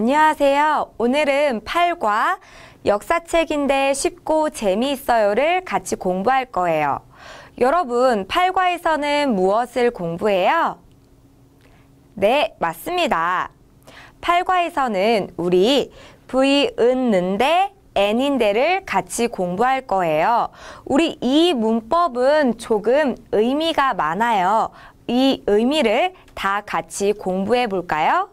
안녕하세요. 오늘은 8과 역사책인데 쉽고 재미있어요를 같이 공부할 거예요. 여러분, 8과에서는 무엇을 공부해요? 네, 맞습니다. 8과에서는 우리 V, 은, 는데, n인데를 같이 공부할 거예요. 우리 이 문법은 조금 의미가 많아요. 이 의미를 다 같이 공부해 볼까요?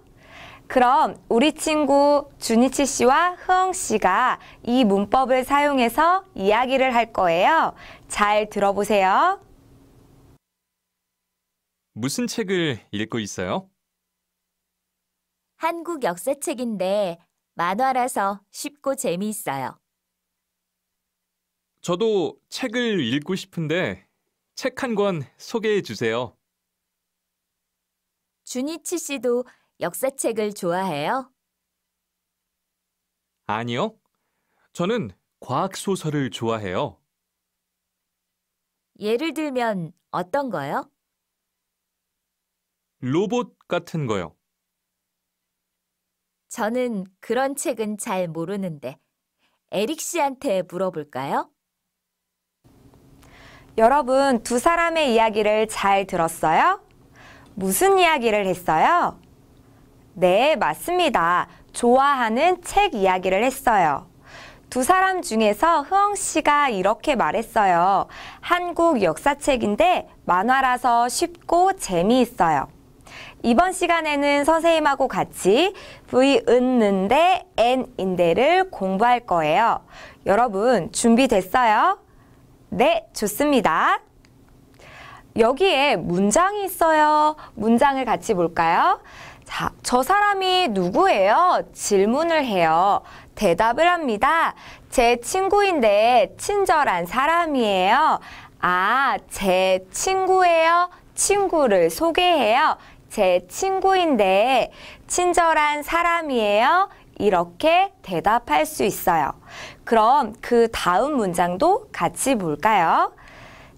그럼 우리 친구 준이치 씨와 흐엉 씨가 이 문법을 사용해서 이야기를 할 거예요. 잘 들어보세요. 무슨 책을 읽고 있어요? 한국 역사책인데 만화라서 쉽고 재미있어요. 저도 책을 읽고 싶은데 책 한 권 소개해 주세요. 준이치 씨도 역사책을 좋아해요? 아니요. 저는 과학 소설을 좋아해요. 예를 들면 어떤 거요? 로봇 같은 거요. 저는 그런 책은 잘 모르는데 에릭 씨한테 물어볼까요? 여러분, 두 사람의 이야기를 잘 들었어요? 무슨 이야기를 했어요? 네, 맞습니다. 좋아하는 책 이야기를 했어요. 두 사람 중에서 흐엉 씨가 이렇게 말했어요. 한국 역사책인데 만화라서 쉽고 재미있어요. 이번 시간에는 선생님하고 같이 V 은는데 N인데를 공부할 거예요. 여러분 준비됐어요? 네, 좋습니다. 여기에 문장이 있어요. 문장을 같이 볼까요? 자, 저 사람이 누구예요? 질문을 해요. 대답을 합니다. 제 친구인데 친절한 사람이에요. 아, 제 친구예요? 친구를 소개해요. 제 친구인데 친절한 사람이에요. 이렇게 대답할 수 있어요. 그럼 그 다음 문장도 같이 볼까요?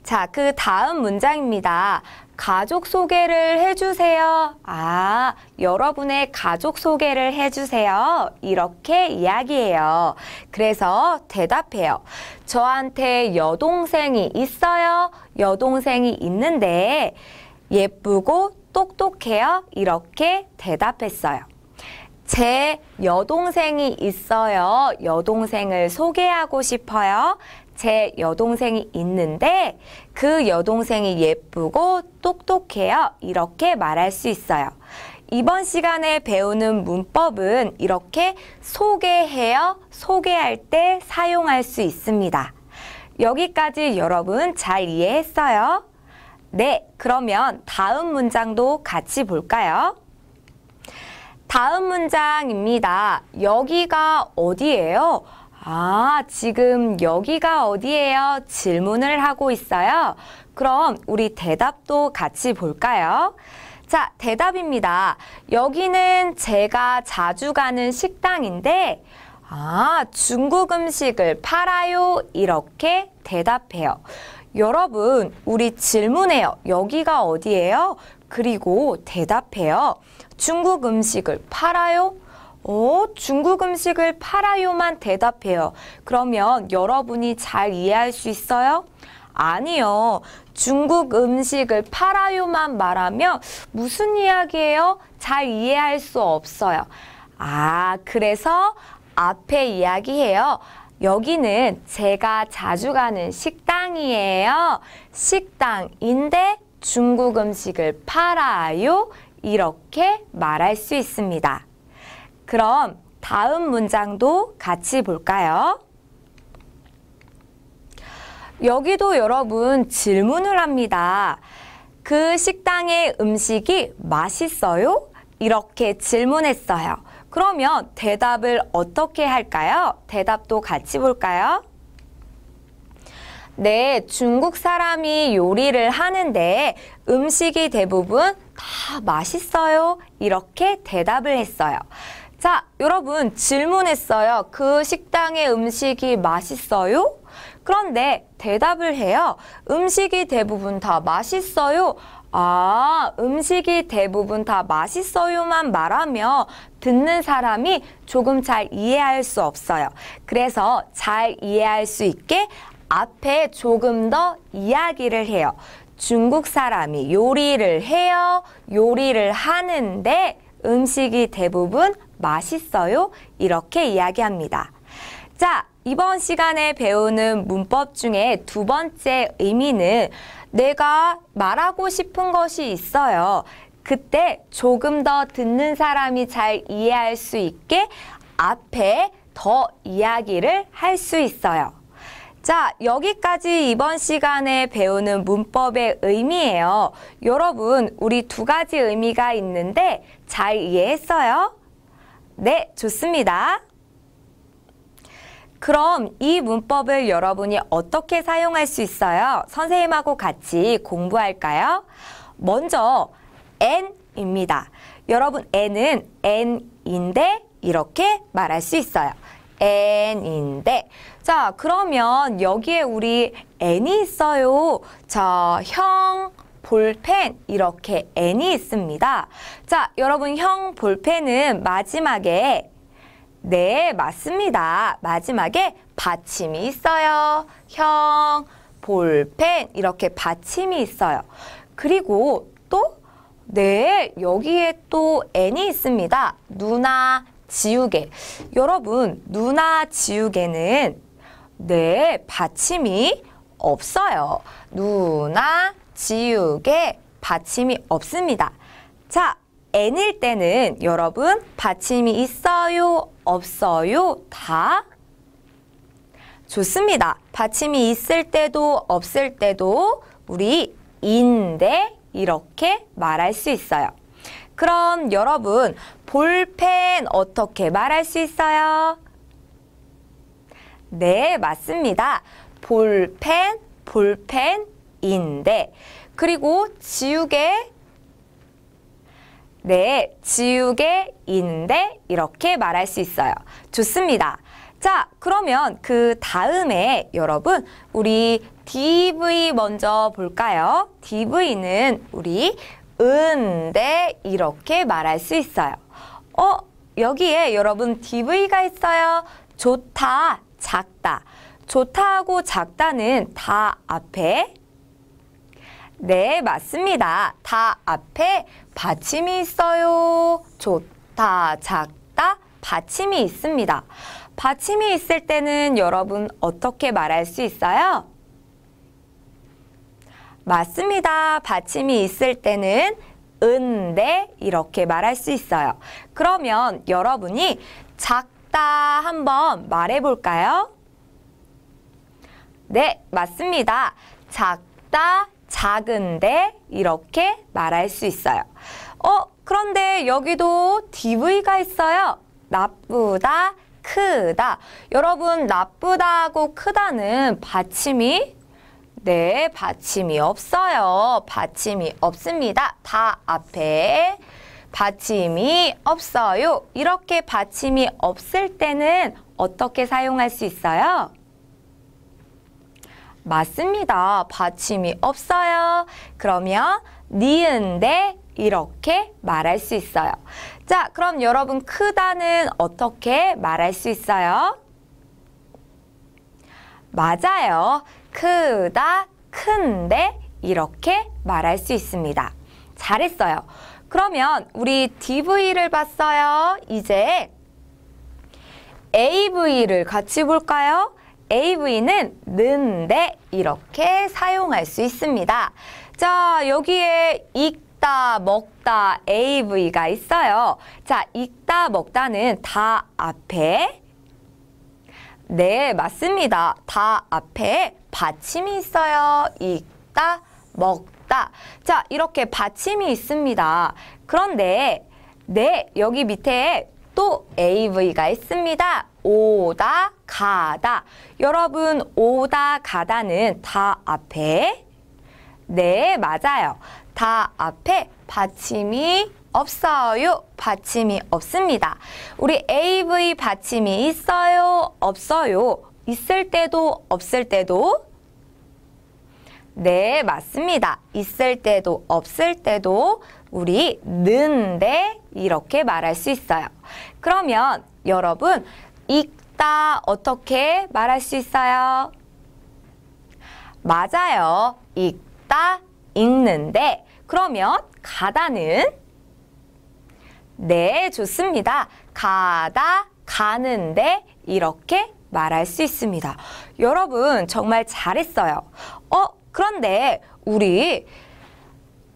자, 그 다음 문장입니다. 가족 소개를 해주세요. 아, 여러분의 가족 소개를 해주세요. 이렇게 이야기해요. 그래서 대답해요. 저한테 여동생이 있어요. 여동생이 있는데 예쁘고 똑똑해요. 이렇게 대답했어요. 제 여동생이 있어요. 여동생을 소개하고 싶어요. 제 여동생이 있는데 그 여동생이 예쁘고 똑똑해요. 이렇게 말할 수 있어요. 이번 시간에 배우는 문법은 이렇게 소개해요, 소개할 때 사용할 수 있습니다. 여기까지 여러분 잘 이해했어요? 네, 그러면 다음 문장도 같이 볼까요? 다음 문장입니다. 여기가 어디예요? 아, 지금 여기가 어디예요? 질문을 하고 있어요. 그럼 우리 대답도 같이 볼까요? 자, 대답입니다. 여기는 제가 자주 가는 식당인데, 아, 중국 음식을 팔아요. 이렇게 대답해요. 여러분, 우리 질문해요. 여기가 어디예요? 그리고 대답해요. 중국 음식을 팔아요? 오, 중국 음식을 팔아요만 대답해요. 그러면 여러분이 잘 이해할 수 있어요? 아니요. 중국 음식을 팔아요만 말하면 무슨 이야기예요? 잘 이해할 수 없어요. 아, 그래서 앞에 이야기해요. 여기는 제가 자주 가는 식당이에요. 식당인데 중국 음식을 팔아요. 이렇게 말할 수 있습니다. 그럼 다음 문장도 같이 볼까요? 여기도 여러분 질문을 합니다. 그 식당의 음식이 맛있어요? 이렇게 질문했어요. 그러면 대답을 어떻게 할까요? 대답도 같이 볼까요? 네, 중국 사람이 요리를 하는데 음식이 대부분 다 맛있어요. 이렇게 대답을 했어요. 자, 여러분 질문했어요. 그 식당의 음식이 맛있어요? 그런데 대답을 해요. 음식이 대부분 다 맛있어요. 아, 음식이 대부분 다 맛있어요만 말하며 듣는 사람이 조금 잘 이해할 수 없어요. 그래서 잘 이해할 수 있게 앞에 조금 더 이야기를 해요. 중국 사람이 요리를 해요. 요리를 하는데 음식이 대부분 맛있어요 이렇게 이야기합니다. 자, 이번 시간에 배우는 문법 중에 두 번째 의미는 내가 말하고 싶은 것이 있어요. 그때 조금 더 듣는 사람이 잘 이해할 수 있게 앞에 더 이야기를 할 수 있어요. 자, 여기까지 이번 시간에 배우는 문법의 의미예요. 여러분, 우리 두 가지 의미가 있는데 잘 이해했어요? 네, 좋습니다. 그럼 이 문법을 여러분이 어떻게 사용할 수 있어요? 선생님하고 같이 공부할까요? 먼저 n입니다. 여러분 n은 n인데 이렇게 말할 수 있어요. n인데 자 그러면 여기에 우리 n이 있어요. 자 형, 볼펜 이렇게 n이 있습니다. 자, 여러분 형 볼펜은 마지막에 네, 맞습니다. 마지막에 받침이 있어요. 형 볼펜 이렇게 받침이 있어요. 그리고 또 네, 여기에 또 n이 있습니다. 누나 지우개. 여러분, 누나 지우개는 네, 받침이 없어요. 누나 지우개 받침이 없습니다. 자, n일 때는 여러분 받침이 있어요, 없어요, 다 좋습니다. 받침이 있을 때도 없을 때도 우리 인데 이렇게 말할 수 있어요. 그럼 여러분 볼펜 어떻게 말할 수 있어요? 네, 맞습니다. 볼펜, 볼펜, 인데 그리고 지우개 네, 지우개 인데 이렇게 말할 수 있어요. 좋습니다. 자, 그러면 그 다음에 여러분 우리 DV 먼저 볼까요? DV는 우리 은데 이렇게 말할 수 있어요. 어, 여기에 여러분 DV가 있어요. 좋다, 작다. 좋다하고 작다는 다 앞에 네, 맞습니다. 다 앞에 받침이 있어요. 좋다, 작다, 받침이 있습니다. 받침이 있을 때는 여러분 어떻게 말할 수 있어요? 맞습니다. 받침이 있을 때는 은데 이렇게 말할 수 있어요. 그러면 여러분이 작다 한번 말해볼까요? 네, 맞습니다. 작다 작은데 이렇게 말할 수 있어요. 어, 그런데 여기도 dv가 있어요. 나쁘다, 크다. 여러분, 나쁘다고 크다는 받침이 네, 받침이 없어요. 받침이 없습니다. 다 앞에 받침이 없어요. 이렇게 받침이 없을 때는 어떻게 사용할 수 있어요? 맞습니다. 받침이 없어요. 그러면 니은데 이렇게 말할 수 있어요. 자, 그럼 여러분 크다는 어떻게 말할 수 있어요? 맞아요. 크다, 큰데 이렇게 말할 수 있습니다. 잘했어요. 그러면 우리 DV를 봤어요. 이제 AV를 같이 볼까요? AV는 는데 이렇게 사용할 수 있습니다. 자, 여기에 읽다, 먹다, AV가 있어요. 자, 읽다, 먹다는 다 앞에 네, 맞습니다. 다 앞에 받침이 있어요. 읽다, 먹다. 자, 이렇게 받침이 있습니다. 그런데 네, 여기 밑에 또 av가 있습니다. 오다, 가다. 여러분, 오다, 가다는 다 앞에 네, 맞아요. 다 앞에 받침이 없어요. 받침이 없습니다. 우리 AV 받침이 있어요? 없어요? 있을 때도 없을 때도? 네, 맞습니다. 있을 때도 없을 때도 우리 는데 이렇게 말할 수 있어요. 그러면 여러분 읽다 어떻게 말할 수 있어요? 맞아요. 읽다, 읽는데 그러면 가다는 네, 좋습니다. 가다, 가는데 이렇게 말할 수 있습니다. 여러분 정말 잘했어요. 어, 그런데 우리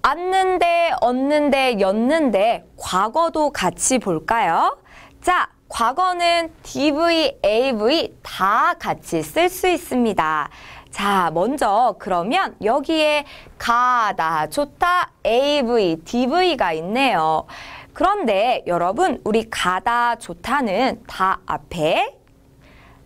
앉는데, 얻는데, 였는데 과거도 같이 볼까요? 자, 과거는 DV, AV 다 같이 쓸 수 있습니다. 자, 먼저 그러면 여기에 가다, 좋다, AV, DV가 있네요. 그런데 여러분, 우리 가다, 좋다는 다 앞에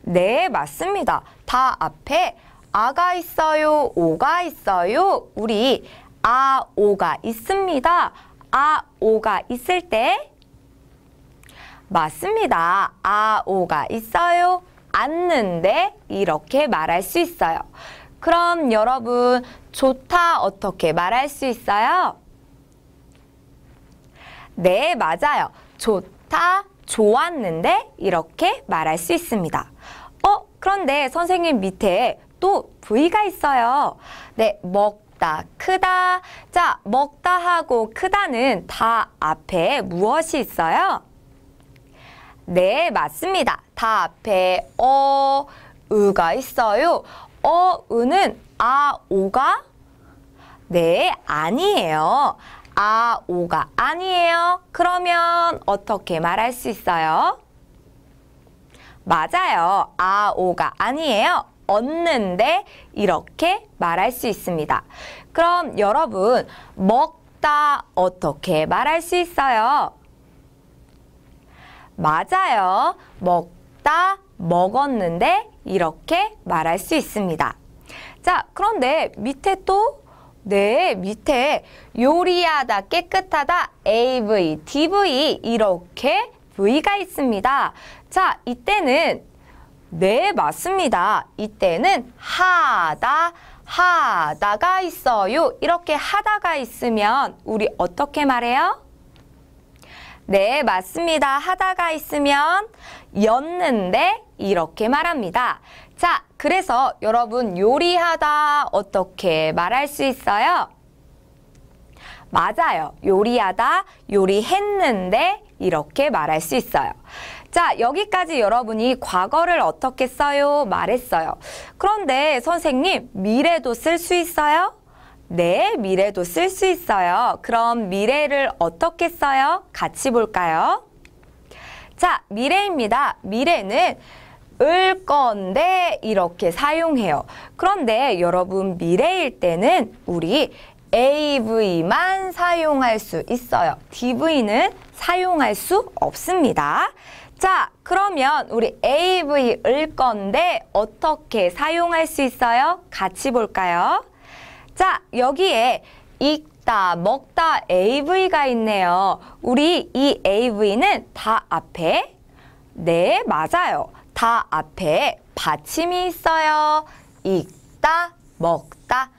네, 맞습니다. 다 앞에 아가 있어요, 오가 있어요. 우리 아오가 있습니다. 아오가 있을 때 맞습니다. 아오가 있어요. 않는데 이렇게 말할 수 있어요. 그럼 여러분 좋다 어떻게 말할 수 있어요? 네 맞아요. 좋다 좋았는데 이렇게 말할 수 있습니다. 어 그런데 선생님 밑에 또 V가 있어요. 네 먹. 있다, 크다. 자, 먹다 하고 크다는 다 앞에 무엇이 있어요? 네, 맞습니다. 다 앞에 어, 으가 있어요. 어, 으는 아, 오가? 네, 아니에요. 아, 오가 아니에요. 그러면 어떻게 말할 수 있어요? 맞아요. 아, 오가 아니에요. 얻는데 이렇게 말할 수 있습니다. 그럼 여러분 먹다 어떻게 말할 수 있어요? 맞아요. 먹다 먹었는데 이렇게 말할 수 있습니다. 자, 그런데 밑에 또 네, 밑에 요리하다, 깨끗하다, AV, DV 이렇게 V가 있습니다. 자, 이때는 네, 맞습니다. 이때는 하다, 하다가 있어요. 이렇게 하다가 있으면 우리 어떻게 말해요? 네, 맞습니다. 하다가 있으면 였는데 이렇게 말합니다. 자, 그래서 여러분 요리하다 어떻게 말할 수 있어요? 맞아요. 요리하다, 요리했는데 이렇게 말할 수 있어요. 자, 여기까지 여러분이 과거를 어떻게 써요? 말했어요. 그런데 선생님, 미래도 쓸 수 있어요? 네, 미래도 쓸 수 있어요. 그럼 미래를 어떻게 써요? 같이 볼까요? 자, 미래입니다. 미래는 을 건데 이렇게 사용해요. 그런데 여러분 미래일 때는 우리 AV만 사용할 수 있어요. DV는 사용할 수 없습니다. 자, 그러면 우리 AV 을 건데 어떻게 사용할 수 있어요? 같이 볼까요? 자, 여기에 읽다, 먹다 AV가 있네요. 우리 이 AV는 다 앞에 네, 맞아요. 다 앞에 받침이 있어요. 읽다, 먹다.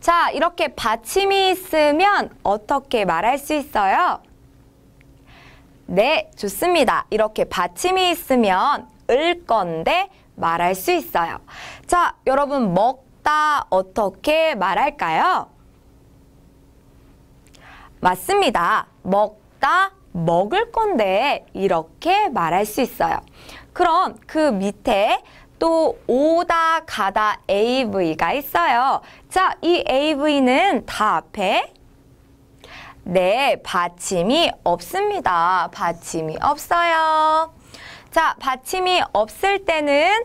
자, 이렇게 받침이 있으면 어떻게 말할 수 있어요? 네, 좋습니다. 이렇게 받침이 있으면 을 건데 말할 수 있어요. 자, 여러분 먹다 어떻게 말할까요? 맞습니다. 먹다 먹을 건데 이렇게 말할 수 있어요. 그럼 그 밑에 또 오다 가다 av가 있어요. 자, 이 av는 다 앞에 네, 받침이 없습니다. 받침이 없어요. 자, 받침이 없을 때는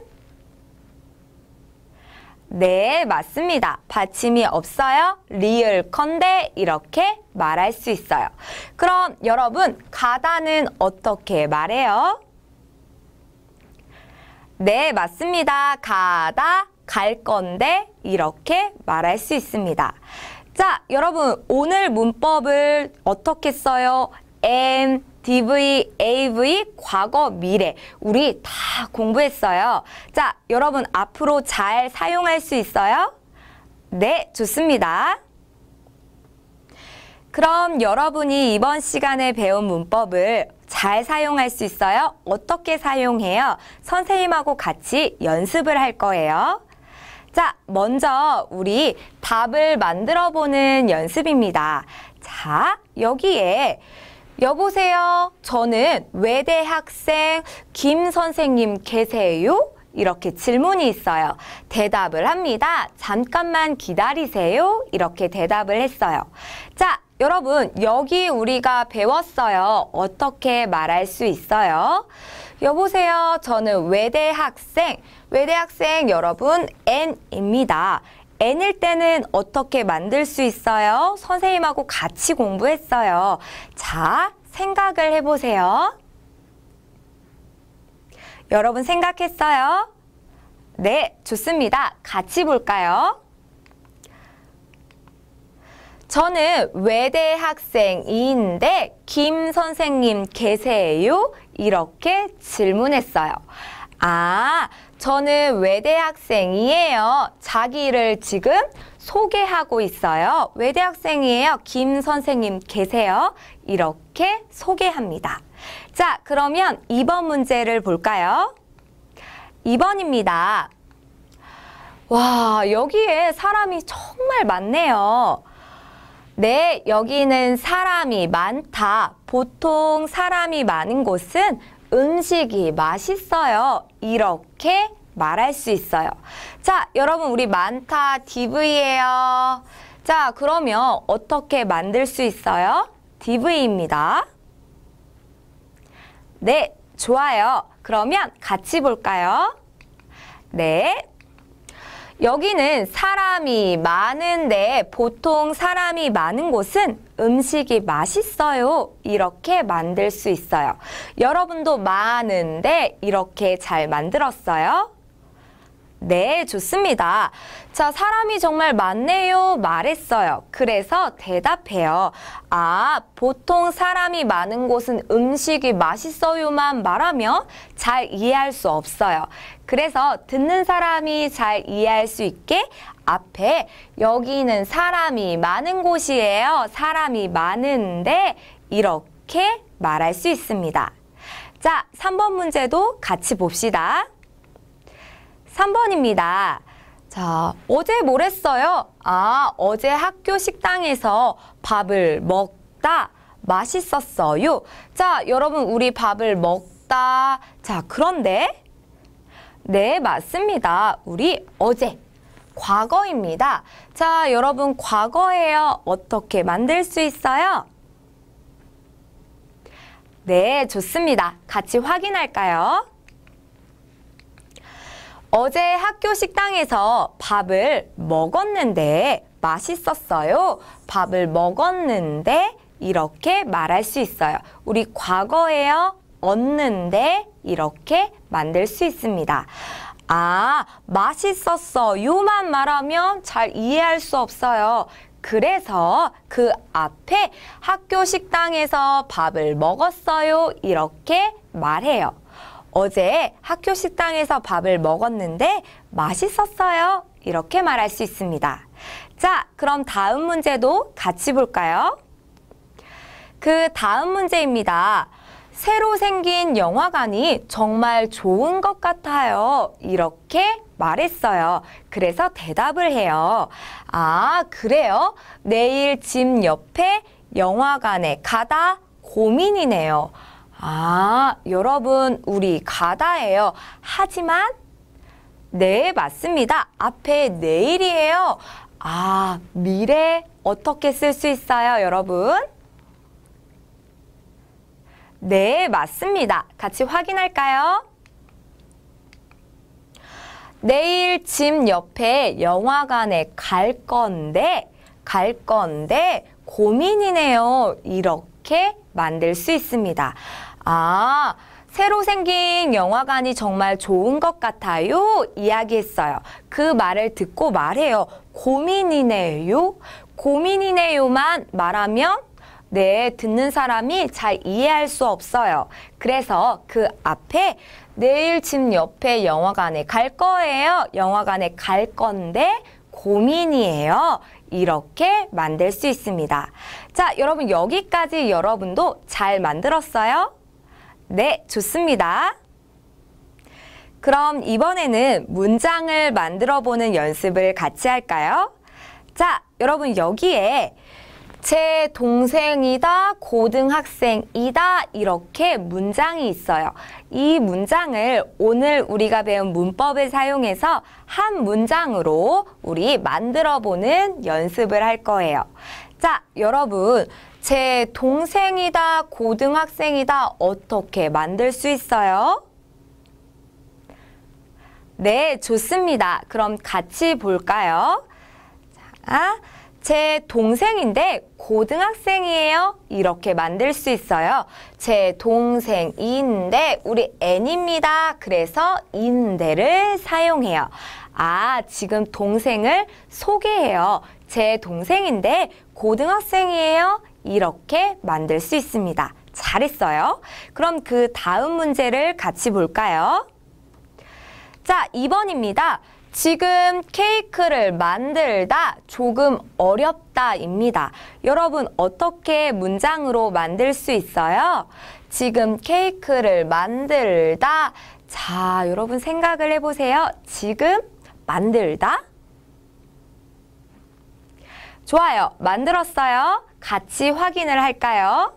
네, 맞습니다. 받침이 없어요. 리을컨대 이렇게 말할 수 있어요. 그럼 여러분, 가다는 어떻게 말해요? 네, 맞습니다. 가다, 갈 건데 이렇게 말할 수 있습니다. 자, 여러분 오늘 문법을 어떻게 써요? am, DV, AV, 과거, 미래 우리 다 공부했어요. 자, 여러분 앞으로 잘 사용할 수 있어요? 네, 좋습니다. 그럼 여러분이 이번 시간에 배운 문법을 잘 사용할 수 있어요? 어떻게 사용해요? 선생님하고 같이 연습을 할 거예요. 자, 먼저 우리 답을 만들어 보는 연습입니다. 자, 여기에 여보세요. 저는 외대 학생 김 선생님 계세요? 이렇게 질문이 있어요. 대답을 합니다. 잠깐만 기다리세요. 이렇게 대답을 했어요. 자, 여러분, 여기 우리가 배웠어요. 어떻게 말할 수 있어요? 여보세요. 저는 외대 학생, 외대 학생 여러분 N입니다. N일 때는 어떻게 만들 수 있어요? 선생님하고 같이 공부했어요. 자, 생각을 해보세요. 여러분 생각했어요? 네, 좋습니다. 같이 볼까요? 저는 외대 학생인데 김 선생님 계세요? 이렇게 질문했어요. 아, 저는 외대 학생이에요. 자기를 지금 소개하고 있어요. 외대 학생이에요. 김 선생님 계세요. 이렇게 소개합니다. 자, 그러면 2번 문제를 볼까요? 2번입니다. 와, 여기에 사람이 정말 많네요. 네, 여기는 사람이 많다. 보통 사람이 많은 곳은 음식이 맛있어요. 이렇게 말할 수 있어요. 자, 여러분 우리 많다 DV예요. 자, 그러면 어떻게 만들 수 있어요? DV입니다. 네, 좋아요. 그러면 같이 볼까요? 네, 여기는 사람이 많은데 보통 사람이 많은 곳은 음식이 맛있어요. 이렇게 만들 수 있어요. 여러분도 많은데 이렇게 잘 만들었어요? 네, 좋습니다. 자, 사람이 정말 많네요. 말했어요. 그래서 대답해요. 아, 보통 사람이 많은 곳은 음식이 맛있어요만 말하면 잘 이해할 수 없어요. 그래서 듣는 사람이 잘 이해할 수 있게 앞에 여기는 사람이 많은 곳이에요. 사람이 많은데 이렇게 말할 수 있습니다. 자, 3번 문제도 같이 봅시다. 3번입니다. 자, 어제 뭘 했어요? 아, 어제 학교 식당에서 밥을 먹다 맛있었어요. 자, 여러분 우리 밥을 먹다. 자, 그런데 네, 맞습니다. 우리 어제 과거입니다. 자, 여러분 과거예요. 어떻게 만들 수 있어요? 네, 좋습니다. 같이 확인할까요? 어제 학교 식당에서 밥을 먹었는데 맛있었어요. 밥을 먹었는데 이렇게 말할 수 있어요. 우리 과거예요. 얻는데 이렇게 만들 수 있습니다. 아, 맛있었어. 요만 말하면 잘 이해할 수 없어요. 그래서 그 앞에 학교 식당에서 밥을 먹었어요. 이렇게 말해요. 어제 학교 식당에서 밥을 먹었는데 맛있었어요. 이렇게 말할 수 있습니다. 자, 그럼 다음 문제도 같이 볼까요? 그 다음 문제입니다. 새로 생긴 영화관이 정말 좋은 것 같아요. 이렇게 말했어요. 그래서 대답을 해요. 아, 그래요? 내일 집 옆에 영화관에 가다 고민이네요. 아, 여러분, 우리 가다예요. 하지만, 네, 맞습니다. 앞에 내일이에요. 아, 미래 어떻게 쓸 수 있어요, 여러분? 네, 맞습니다. 같이 확인할까요? 내일 집 옆에 영화관에 갈 건데, 갈 건데 고민이네요. 이렇게 만들 수 있습니다. 아, 새로 생긴 영화관이 정말 좋은 것 같아요. 이야기했어요. 그 말을 듣고 말해요. 고민이네요. 고민이네요만 말하면 네, 듣는 사람이 잘 이해할 수 없어요. 그래서 그 앞에 내일 집 옆에 영화관에 갈 거예요. 영화관에 갈 건데 고민이에요. 이렇게 만들 수 있습니다. 자, 여러분 여기까지 여러분도 잘 만들었어요? 네, 좋습니다. 그럼 이번에는 문장을 만들어 보는 연습을 같이 할까요? 자, 여러분 여기에 제 동생이다, 고등학생이다 이렇게 문장이 있어요. 이 문장을 오늘 우리가 배운 문법을 사용해서 한 문장으로 우리 만들어 보는 연습을 할 거예요. 자, 여러분 제 동생이다, 고등학생이다 어떻게 만들 수 있어요? 네, 좋습니다. 그럼 같이 볼까요? 자, 제 동생인데 고등학생이에요. 이렇게 만들 수 있어요. 제 동생인데 우리 n입니다. 그래서 인데를 사용해요. 아, 지금 동생을 소개해요. 제 동생인데 고등학생이에요. 이렇게 만들 수 있습니다. 잘했어요. 그럼 그 다음 문제를 같이 볼까요? 자, 2번입니다. 지금 케이크를 만들다 조금 어렵다입니다. 여러분 어떻게 문장으로 만들 수 있어요? 지금 케이크를 만들다 자 여러분 생각을 해보세요. 지금 만들다 좋아요. 만들었어요. 같이 확인을 할까요?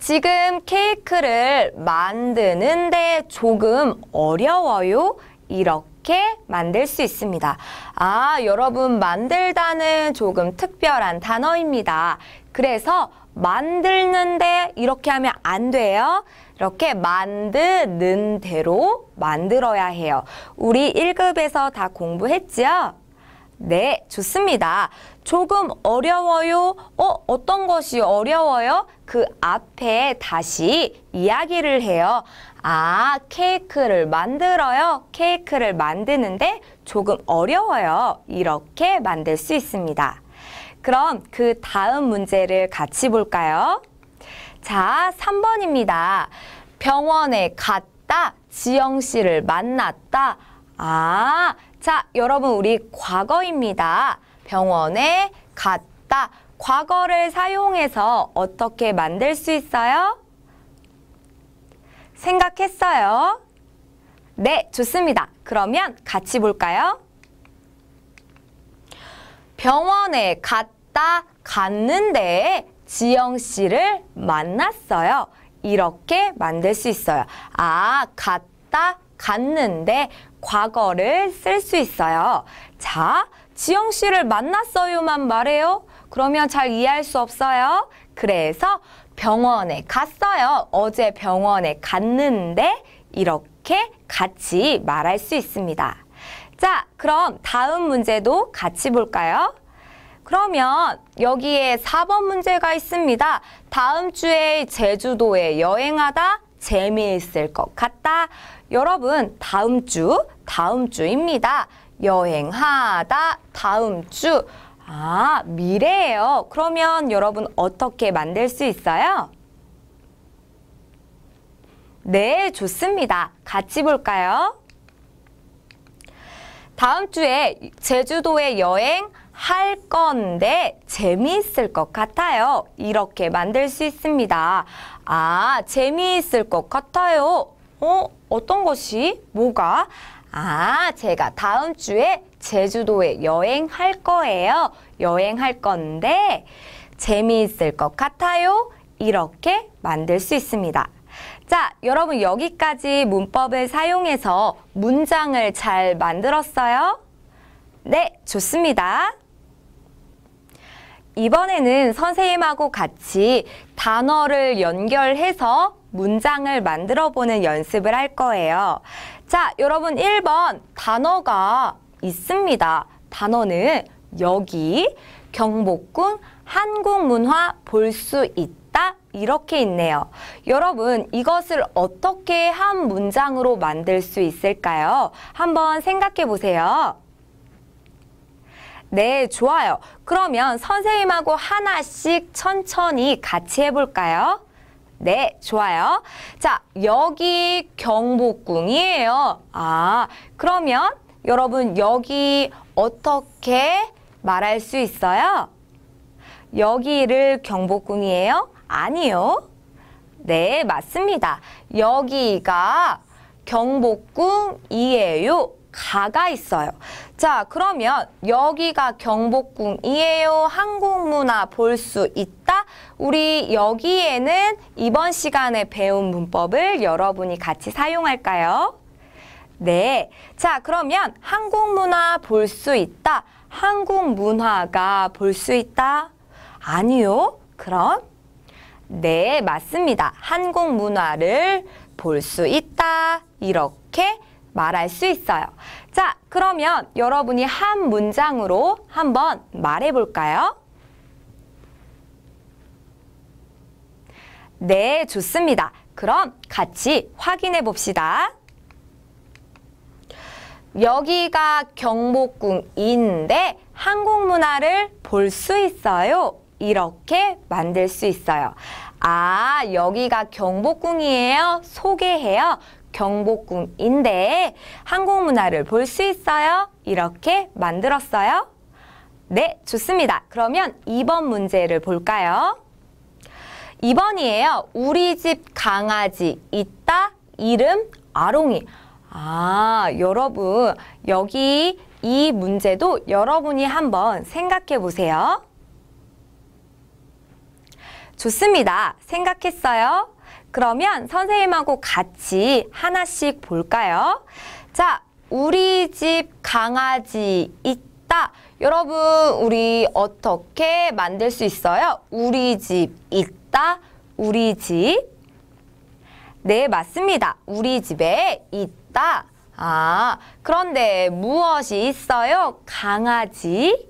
지금 케이크를 만드는데 조금 어려워요? 이렇게 만들 수 있습니다. 아, 여러분 만들다는 조금 특별한 단어입니다. 그래서 만들는데 이렇게 하면 안 돼요. 이렇게 만드는 대로 만들어야 해요. 우리 1급에서 다 공부했지요? 네, 좋습니다. 조금 어려워요. 어, 어떤 것이 어려워요? 그 앞에 다시 이야기를 해요. 아, 케이크를 만들어요. 케이크를 만드는데 조금 어려워요. 이렇게 만들 수 있습니다. 그럼 그 다음 문제를 같이 볼까요? 자, 3번입니다. 병원에 갔다, 지영 씨를 만났다. 아, 자, 여러분 우리 과거입니다. 병원에 갔다. 과거를 사용해서 어떻게 만들 수 있어요? 생각했어요? 네, 좋습니다. 그러면 같이 볼까요? 병원에 갔다 갔는데 지영 씨를 만났어요. 이렇게 만들 수 있어요. 아, 갔다 갔는데 과거를 쓸 수 있어요. 자, 지영 씨를 만났어요만 말해요. 그러면 잘 이해할 수 없어요. 그래서 병원에 갔어요. 어제 병원에 갔는데 이렇게 같이 말할 수 있습니다. 자, 그럼 다음 문제도 같이 볼까요? 그러면 여기에 4번 문제가 있습니다. 다음 주에 제주도에 여행하다 재미있을 것 같다. 여러분, 다음 주, 다음 주입니다. 여행하다, 다음 주. 아, 미래예요. 그러면 여러분 어떻게 만들 수 있어요? 네, 좋습니다. 같이 볼까요? 다음 주에 제주도에 여행 할 건데 재미있을 것 같아요. 이렇게 만들 수 있습니다. 아, 재미있을 것 같아요. 어? 어떤 것이? 뭐가? 아, 제가 다음 주에 제주도에 여행할 거예요. 여행할 건데 재미있을 것 같아요. 이렇게 만들 수 있습니다. 자, 여러분 여기까지 문법을 사용해서 문장을 잘 만들었어요? 네, 좋습니다. 이번에는 선생님하고 같이 단어를 연결해서 문장을 만들어 보는 연습을 할 거예요. 자, 여러분 1번 단어가 있습니다. 단어는 여기 경복궁 한국문화 볼 수 있다 이렇게 있네요. 여러분 이것을 어떻게 한 문장으로 만들 수 있을까요? 한번 생각해 보세요. 네, 좋아요. 그러면 선생님하고 하나씩 천천히 같이 해볼까요? 네, 좋아요. 자, 여기 경복궁이에요. 아, 그러면 여러분 여기 어떻게 말할 수 있어요? 여기를 경복궁이에요? 아니요. 네, 맞습니다. 여기가 경복궁이에요. 가가 있어요. 자, 그러면 여기가 경복궁이에요. 한국문화 볼 수 있다. 우리 여기에는 이번 시간에 배운 문법을 여러분이 같이 사용할까요? 네. 자, 그러면 한국문화 볼 수 있다. 한국문화가 볼 수 있다. 아니요. 그럼? 네, 맞습니다. 한국문화를 볼 수 있다. 이렇게 말할 수 있어요. 자, 그러면 여러분이 한 문장으로 한번 말해 볼까요? 네, 좋습니다. 그럼 같이 확인해 봅시다. 여기가 경복궁인데 한국 문화를 볼 수 있어요. 이렇게 만들 수 있어요. 아, 여기가 경복궁이에요. 소개해요. 경복궁인데 한국 문화를 볼 수 있어요? 이렇게 만들었어요. 네, 좋습니다. 그러면 2번 문제를 볼까요? 2번이에요. 우리 집 강아지 있다 이름 아롱이. 아, 여러분 여기 이 문제도 여러분이 한번 생각해 보세요. 좋습니다. 생각했어요. 그러면 선생님하고 같이 하나씩 볼까요? 자, 우리 집 강아지 있다. 여러분, 우리 어떻게 만들 수 있어요? 우리 집 있다. 우리 집. 네, 맞습니다. 우리 집에 있다. 아, 그런데 무엇이 있어요? 강아지.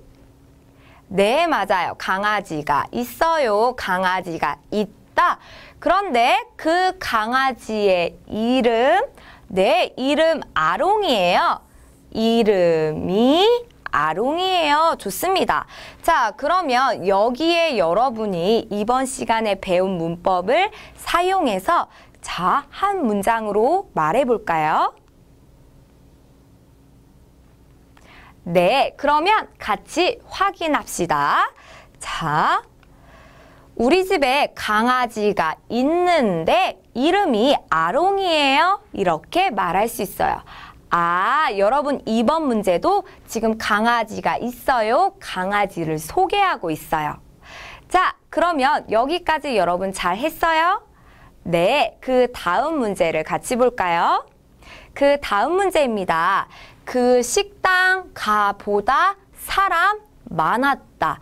네, 맞아요. 강아지가 있어요. 강아지가 있다. 그런데 그 강아지의 이름, 내 네, 이름 아롱이에요. 이름이 아롱이에요. 좋습니다. 자, 그러면 여기에 여러분이 이번 시간에 배운 문법을 사용해서 자, 한 문장으로 말해볼까요? 네, 그러면 같이 확인합시다. 자, 우리 집에 강아지가 있는데 이름이 아롱이에요. 이렇게 말할 수 있어요. 아, 여러분 이번 문제도 지금 강아지가 있어요. 강아지를 소개하고 있어요. 자, 그러면 여기까지 여러분 잘 했어요? 네, 그 다음 문제를 같이 볼까요? 그 다음 문제입니다. 그 식당 가보다 사람 많았다.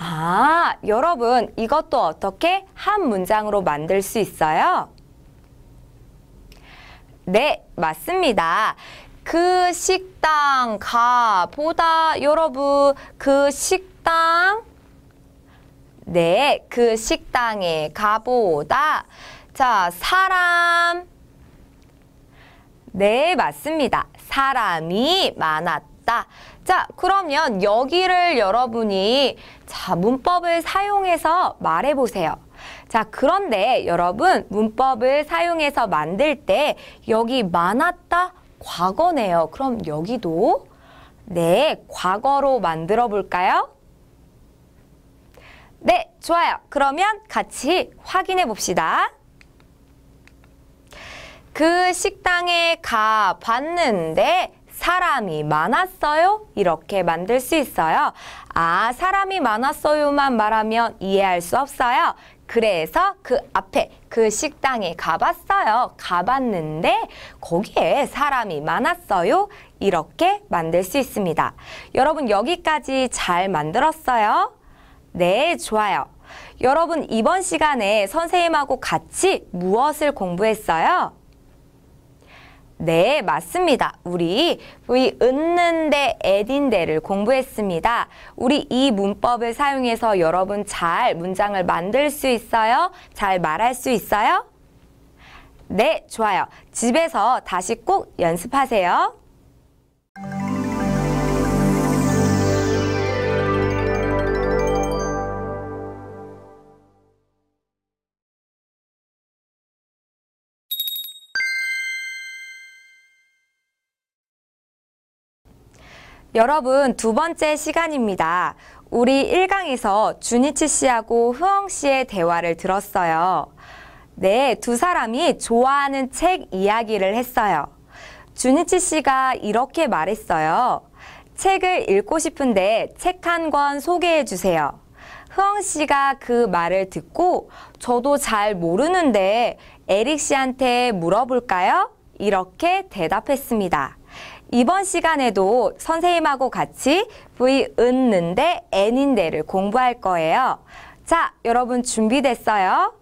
아, 여러분 이것도 어떻게 한 문장으로 만들 수 있어요? 네, 맞습니다. 그 식당 가 보다 여러분 그 식당 네, 그 식당에 가보다 자, 사람 네, 맞습니다. 사람이 많았다. 자, 그러면 여기를 여러분이 자, 문법을 사용해서 말해보세요. 자, 그런데 여러분 문법을 사용해서 만들 때 여기 많았다 과거네요. 그럼 여기도 네, 과거로 만들어 볼까요? 네, 좋아요. 그러면 같이 확인해 봅시다. 그 식당에 가 봤는데 사람이 많았어요? 이렇게 만들 수 있어요. 아, 사람이 많았어요만 말하면 이해할 수 없어요. 그래서 그 앞에 그 식당에 가봤어요. 가봤는데 거기에 사람이 많았어요. 이렇게 만들 수 있습니다. 여러분 여기까지 잘 만들었어요? 네, 좋아요. 여러분 이번 시간에 선생님하고 같이 무엇을 공부했어요? 네, 맞습니다. 우리 이 은는데 애딘데를 공부했습니다. 우리 이 문법을 사용해서 여러분 잘 문장을 만들 수 있어요? 잘 말할 수 있어요? 네, 좋아요. 집에서 다시 꼭 연습하세요. 여러분 두 번째 시간입니다. 우리 1강에서 준이치 씨하고 흐엉 씨의 대화를 들었어요. 네, 두 사람이 좋아하는 책 이야기를 했어요. 준이치 씨가 이렇게 말했어요. 책을 읽고 싶은데 책 한 권 소개해 주세요. 흐엉 씨가 그 말을 듣고 저도 잘 모르는데 에릭 씨한테 물어볼까요? 이렇게 대답했습니다. 이번 시간에도 선생님하고 같이 V 은는데 N인데를 공부할 거예요. 자, 여러분 준비됐어요?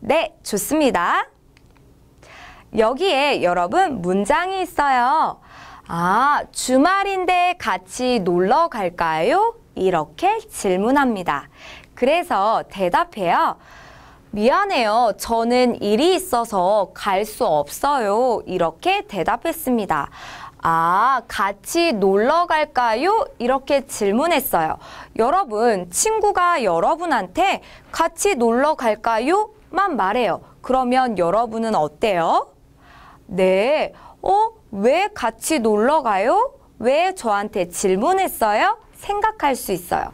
네, 좋습니다. 여기에 여러분 문장이 있어요. 아, 주말인데 같이 놀러 갈까요? 이렇게 질문합니다. 그래서 대답해요. 미안해요. 저는 일이 있어서 갈 수 없어요. 이렇게 대답했습니다. 아, 같이 놀러 갈까요? 이렇게 질문했어요. 여러분, 친구가 여러분한테 같이 놀러 갈까요? 만 말해요. 그러면 여러분은 어때요? 네. 어? 왜 같이 놀러 가요? 왜 저한테 질문했어요? 생각할 수 있어요.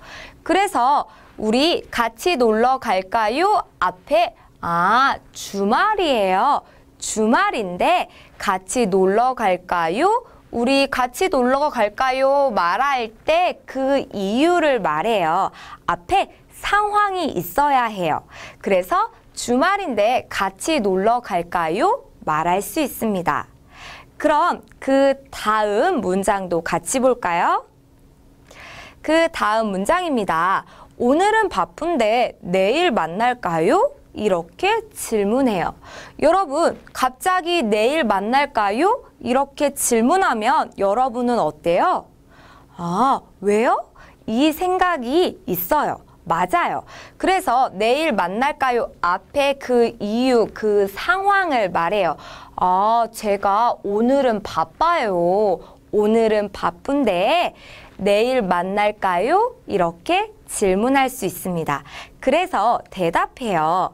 그래서 우리 같이 놀러 갈까요? 앞에 아, 주말이에요. 주말인데 같이 놀러 갈까요? 우리 같이 놀러 갈까요? 말할 때 그 이유를 말해요. 앞에 상황이 있어야 해요. 그래서 주말인데 같이 놀러 갈까요? 말할 수 있습니다. 그럼 그 다음 문장도 같이 볼까요? 그 다음 문장입니다. 오늘은 바쁜데 내일 만날까요? 이렇게 질문해요. 여러분, 갑자기 내일 만날까요? 이렇게 질문하면 여러분은 어때요? 아, 왜요? 이 생각이 있어요. 맞아요. 그래서 내일 만날까요? 앞에 그 이유, 그 상황을 말해요. 아, 제가 오늘은 바빠요. 오늘은 바쁜데 내일 만날까요? 이렇게 질문할 수 있습니다. 그래서 대답해요.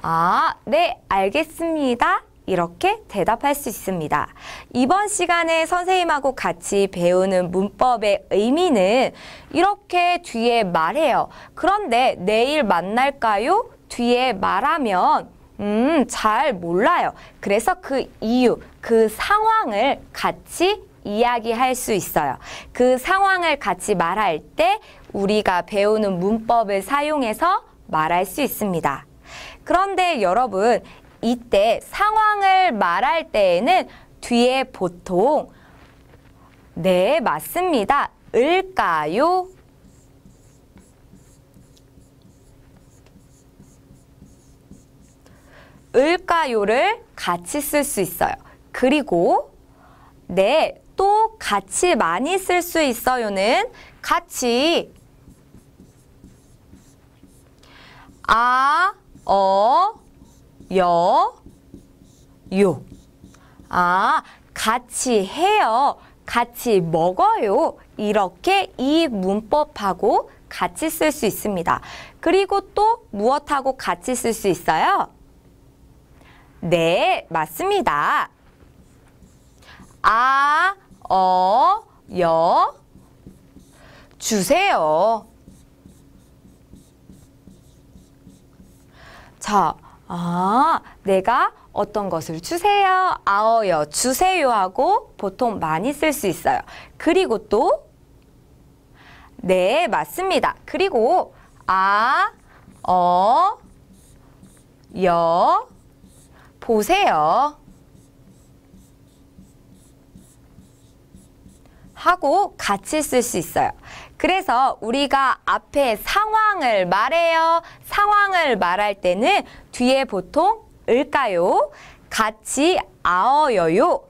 아, 네, 알겠습니다. 이렇게 대답할 수 있습니다. 이번 시간에 선생님하고 같이 배우는 문법의 의미는 이렇게 뒤에 말해요. 그런데 내일 만날까요? 뒤에 말하면 음, 잘 몰라요. 그래서 그 이유, 그 상황을 같이 이야기할 수 있어요. 그 상황을 같이 말할 때 우리가 배우는 문법을 사용해서 말할 수 있습니다. 그런데 여러분 이때 상황을 말할 때에는 뒤에 보통 네 맞습니다. 을까요? 을까요를 같이 쓸 수 있어요. 그리고 네또 같이 많이 쓸 수 있어요는 같이 아, 어, 여, 요. 아, 같이 해요. 같이 먹어요. 이렇게 이 문법하고 같이 쓸 수 있습니다. 그리고 또 무엇하고 같이 쓸 수 있어요? 네, 맞습니다. 아, 어, 여, 주세요. 자, 아, 내가 어떤 것을 주세요, 아어여 주세요 하고 보통 많이 쓸 수 있어요. 그리고 또, 네, 맞습니다. 그리고 아, 어, 여, 보세요. 하고 같이 쓸 수 있어요. 그래서 우리가 앞에 상황을 말해요. 상황을 말할 때는 뒤에 보통 을까요? 같이 아어여요.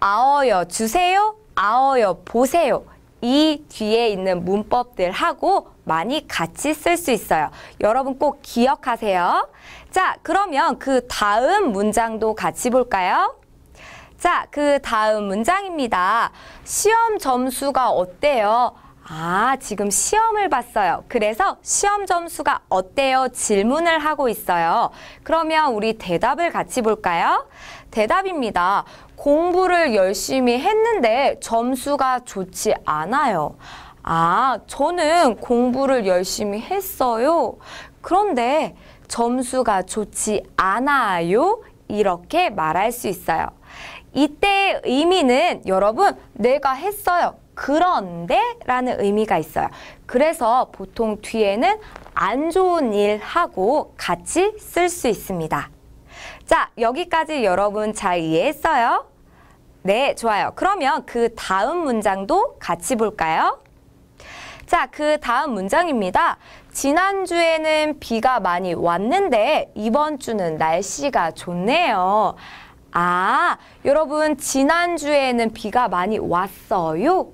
아어여 주세요. 아어여 보세요. 이 뒤에 있는 문법들하고 많이 같이 쓸 수 있어요. 여러분 꼭 기억하세요. 자, 그러면 그 다음 문장도 같이 볼까요? 자, 그 다음 문장입니다. 시험 점수가 어때요? 아, 지금 시험을 봤어요. 그래서 시험 점수가 어때요? 질문을 하고 있어요. 그러면 우리 대답을 같이 볼까요? 대답입니다. 공부를 열심히 했는데 점수가 좋지 않아요. 아, 저는 공부를 열심히 했어요. 그런데 점수가 좋지 않아요? 이렇게 말할 수 있어요. 이때의 의미는 여러분 내가 했어요. 그런데 라는 의미가 있어요. 그래서 보통 뒤에는 안 좋은 일하고 같이 쓸 수 있습니다. 자, 여기까지 여러분 잘 이해했어요? 네, 좋아요. 그러면 그 다음 문장도 같이 볼까요? 자, 그 다음 문장입니다. 지난주에는 비가 많이 왔는데 이번 주는 날씨가 좋네요. 아, 여러분 지난주에는 비가 많이 왔어요.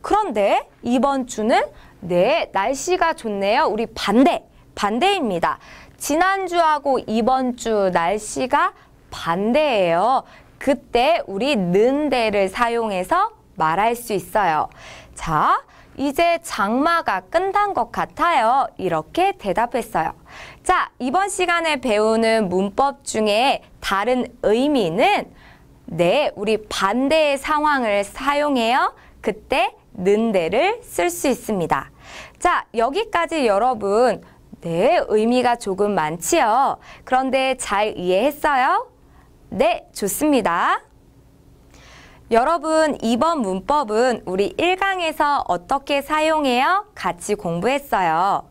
그런데 이번 주는 네, 날씨가 좋네요. 우리 반대, 반대입니다. 지난주하고 이번 주 날씨가 반대예요. 그때 우리 는데를 사용해서 말할 수 있어요. 자, 이제 장마가 끝난 것 같아요. 이렇게 대답했어요. 자, 이번 시간에 배우는 문법 중에 다른 의미는 네, 우리 반대의 상황을 사용해요. 그때 는데를 쓸 수 있습니다. 자, 여기까지 여러분 네, 의미가 조금 많지요. 그런데 잘 이해했어요? 네, 좋습니다. 여러분 이번 문법은 우리 1강에서 어떻게 사용해요? 같이 공부했어요.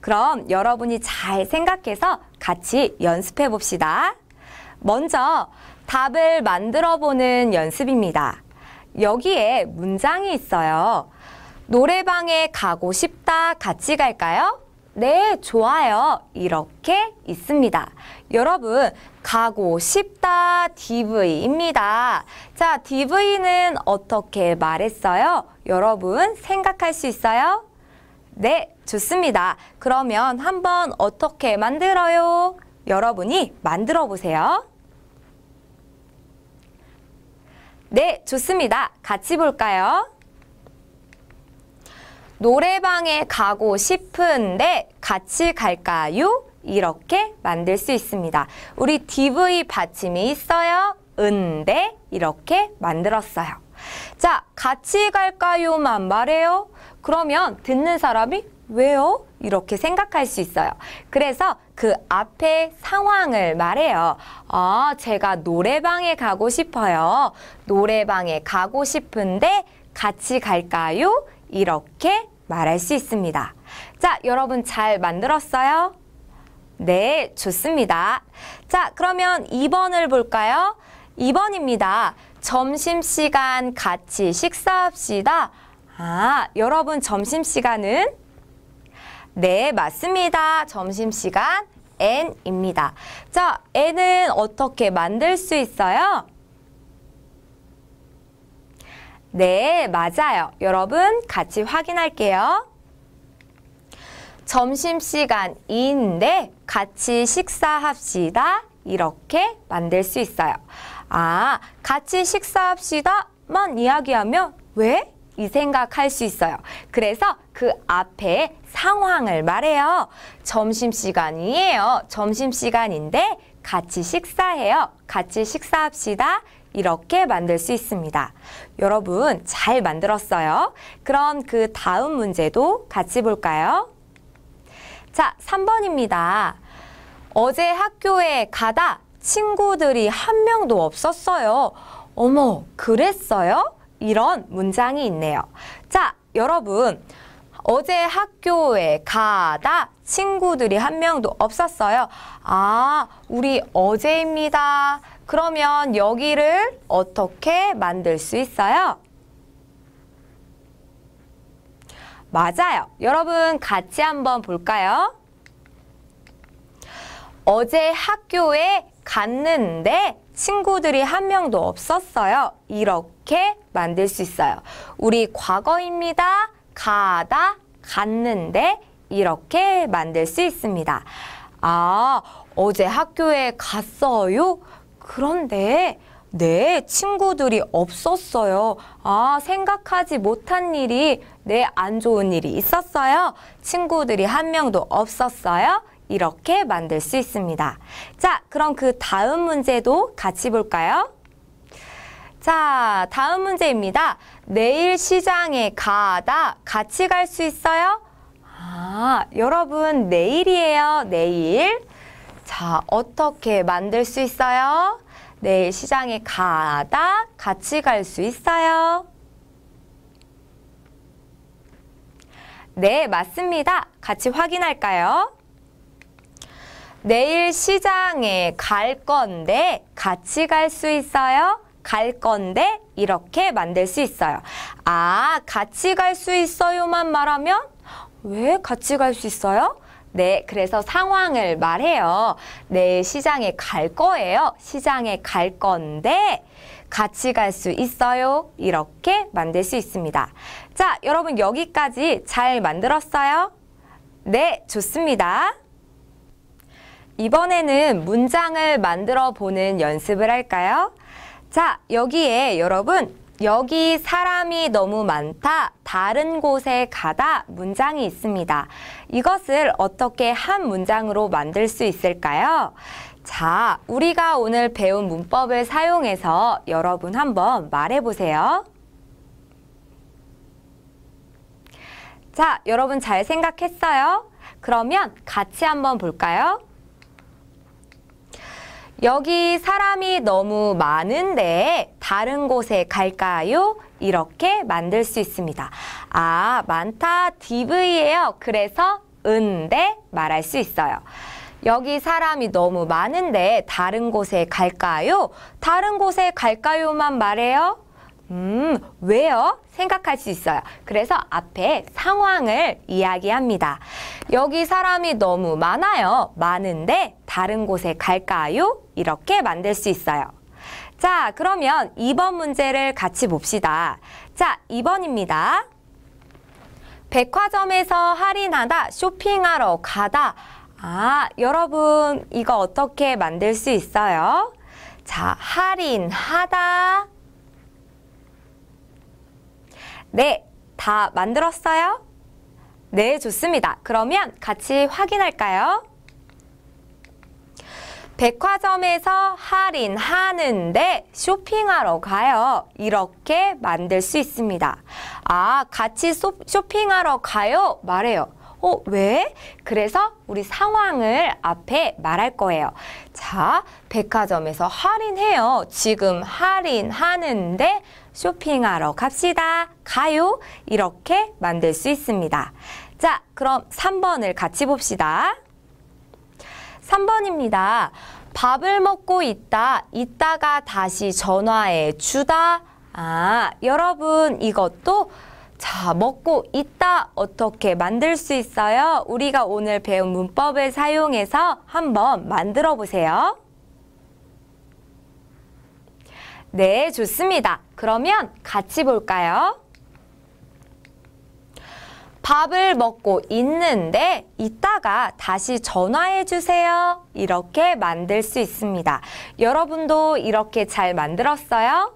그럼 여러분이 잘 생각해서 같이 연습해 봅시다. 먼저 답을 만들어 보는 연습입니다. 여기에 문장이 있어요. 노래방에 가고 싶다 같이 갈까요? 네, 좋아요. 이렇게 있습니다. 여러분, 가고 싶다 DV입니다. 자, DV는 어떻게 말했어요? 여러분, 생각할 수 있어요? 네, 좋습니다. 그러면 한번 어떻게 만들어요? 여러분이 만들어 보세요. 네, 좋습니다. 같이 볼까요? 노래방에 가고 싶은데 같이 갈까요? 이렇게 만들 수 있습니다. 우리 DV 받침이 있어요. 은데 이렇게 만들었어요. 자, 같이 갈까요만 말해요. 그러면 듣는 사람이 왜요? 이렇게 생각할 수 있어요. 그래서 그 앞에 상황을 말해요. 아, 제가 노래방에 가고 싶어요. 노래방에 가고 싶은데 같이 갈까요? 이렇게 말할 수 있습니다. 자, 여러분 잘 만들었어요? 네, 좋습니다. 자, 그러면 2번을 볼까요? 2번입니다. 점심시간 같이 식사합시다. 아, 여러분 점심시간은? 네, 맞습니다. 점심시간 N입니다. 자, N은 어떻게 만들 수 있어요? 네, 맞아요. 여러분 같이 확인할게요. 점심시간인데 같이 식사합시다. 이렇게 만들 수 있어요. 아, 같이 식사합시다만 이야기하면 왜? 이 생각할 수 있어요. 그래서 그 앞에 상황을 말해요. 점심시간이에요. 점심시간인데 같이 식사해요. 같이 식사합시다. 이렇게 만들 수 있습니다. 여러분 잘 만들었어요. 그럼 그 다음 문제도 같이 볼까요? 자, 3번입니다. 어제 학교에 가다 친구들이 한 명도 없었어요. 어머, 그랬어요? 이런 문장이 있네요. 자, 여러분. 어제 학교에 가다 친구들이 한 명도 없었어요. 아, 우리 어제입니다. 그러면 여기를 어떻게 만들 수 있어요? 맞아요. 여러분 같이 한번 볼까요? 어제 학교에 갔는데 친구들이 한 명도 없었어요. 이렇게 만들 수 있어요. 우리 과거입니다. 가다, 갔는데 이렇게 만들 수 있습니다. 아, 어제 학교에 갔어요? 그런데 내 친구들이 없었어요. 아, 생각하지 못한 일이 내 안 좋은 일이 있었어요. 친구들이 한 명도 없었어요. 이렇게 만들 수 있습니다. 자, 그럼 그 다음 문제도 같이 볼까요? 자, 다음 문제입니다. 내일 시장에 가다 같이 갈 수 있어요? 아, 여러분, 내일이에요, 내일. 자, 어떻게 만들 수 있어요? 내일 시장에 가다 같이 갈 수 있어요. 네, 맞습니다. 같이 확인할까요? 내일 시장에 갈 건데 같이 갈 수 있어요? 갈 건데 이렇게 만들 수 있어요. 아, 같이 갈 수 있어요만 말하면 왜 같이 갈 수 있어요? 네, 그래서 상황을 말해요. 내 네, 시장에 갈 거예요. 시장에 갈 건데 같이 갈 수 있어요. 이렇게 만들 수 있습니다. 자, 여러분 여기까지 잘 만들었어요? 네, 좋습니다. 이번에는 문장을 만들어 보는 연습을 할까요? 자, 여기에 여러분 여기 사람이 너무 많다, 다른 곳에 가다 문장이 있습니다. 이것을 어떻게 한 문장으로 만들 수 있을까요? 자, 우리가 오늘 배운 문법을 사용해서 여러분 한번 말해보세요. 자, 여러분 잘 생각했어요? 그러면 같이 한번 볼까요? 여기 사람이 너무 많은데 다른 곳에 갈까요? 이렇게 만들 수 있습니다. 아, 많다 DV예요. 그래서 은데 말할 수 있어요. 여기 사람이 너무 많은데 다른 곳에 갈까요? 다른 곳에 갈까요만 말해요. 음, 왜요? 생각할 수 있어요. 그래서 앞에 상황을 이야기합니다. 여기 사람이 너무 많아요. 많은데 다른 곳에 갈까요? 이렇게 만들 수 있어요. 자, 그러면 2번 문제를 같이 봅시다. 자, 2번입니다. 백화점에서 할인하다, 쇼핑하러 가다. 아, 여러분 이거 어떻게 만들 수 있어요? 자, 할인하다, 네, 다 만들었어요? 네, 좋습니다. 그러면 같이 확인할까요? 백화점에서 할인하는데 쇼핑하러 가요. 이렇게 만들 수 있습니다. 아, 같이 쇼핑하러 가요? 말해요. 어, 왜? 그래서 우리 상황을 앞에 말할 거예요. 자, 백화점에서 할인해요. 지금 할인하는데 쇼핑하러 갑시다. 가요. 이렇게 만들 수 있습니다. 자, 그럼 3번을 같이 봅시다. 3번입니다. 밥을 먹고 있다. 이따가 다시 전화해 주다. 아, 여러분 이것도 자, 먹고 있다 어떻게 만들 수 있어요? 우리가 오늘 배운 문법을 사용해서 한번 만들어 보세요. 네, 좋습니다. 그러면 같이 볼까요? 밥을 먹고 있는데 이따가 다시 전화해 주세요. 이렇게 만들 수 있습니다. 여러분도 이렇게 잘 만들었어요?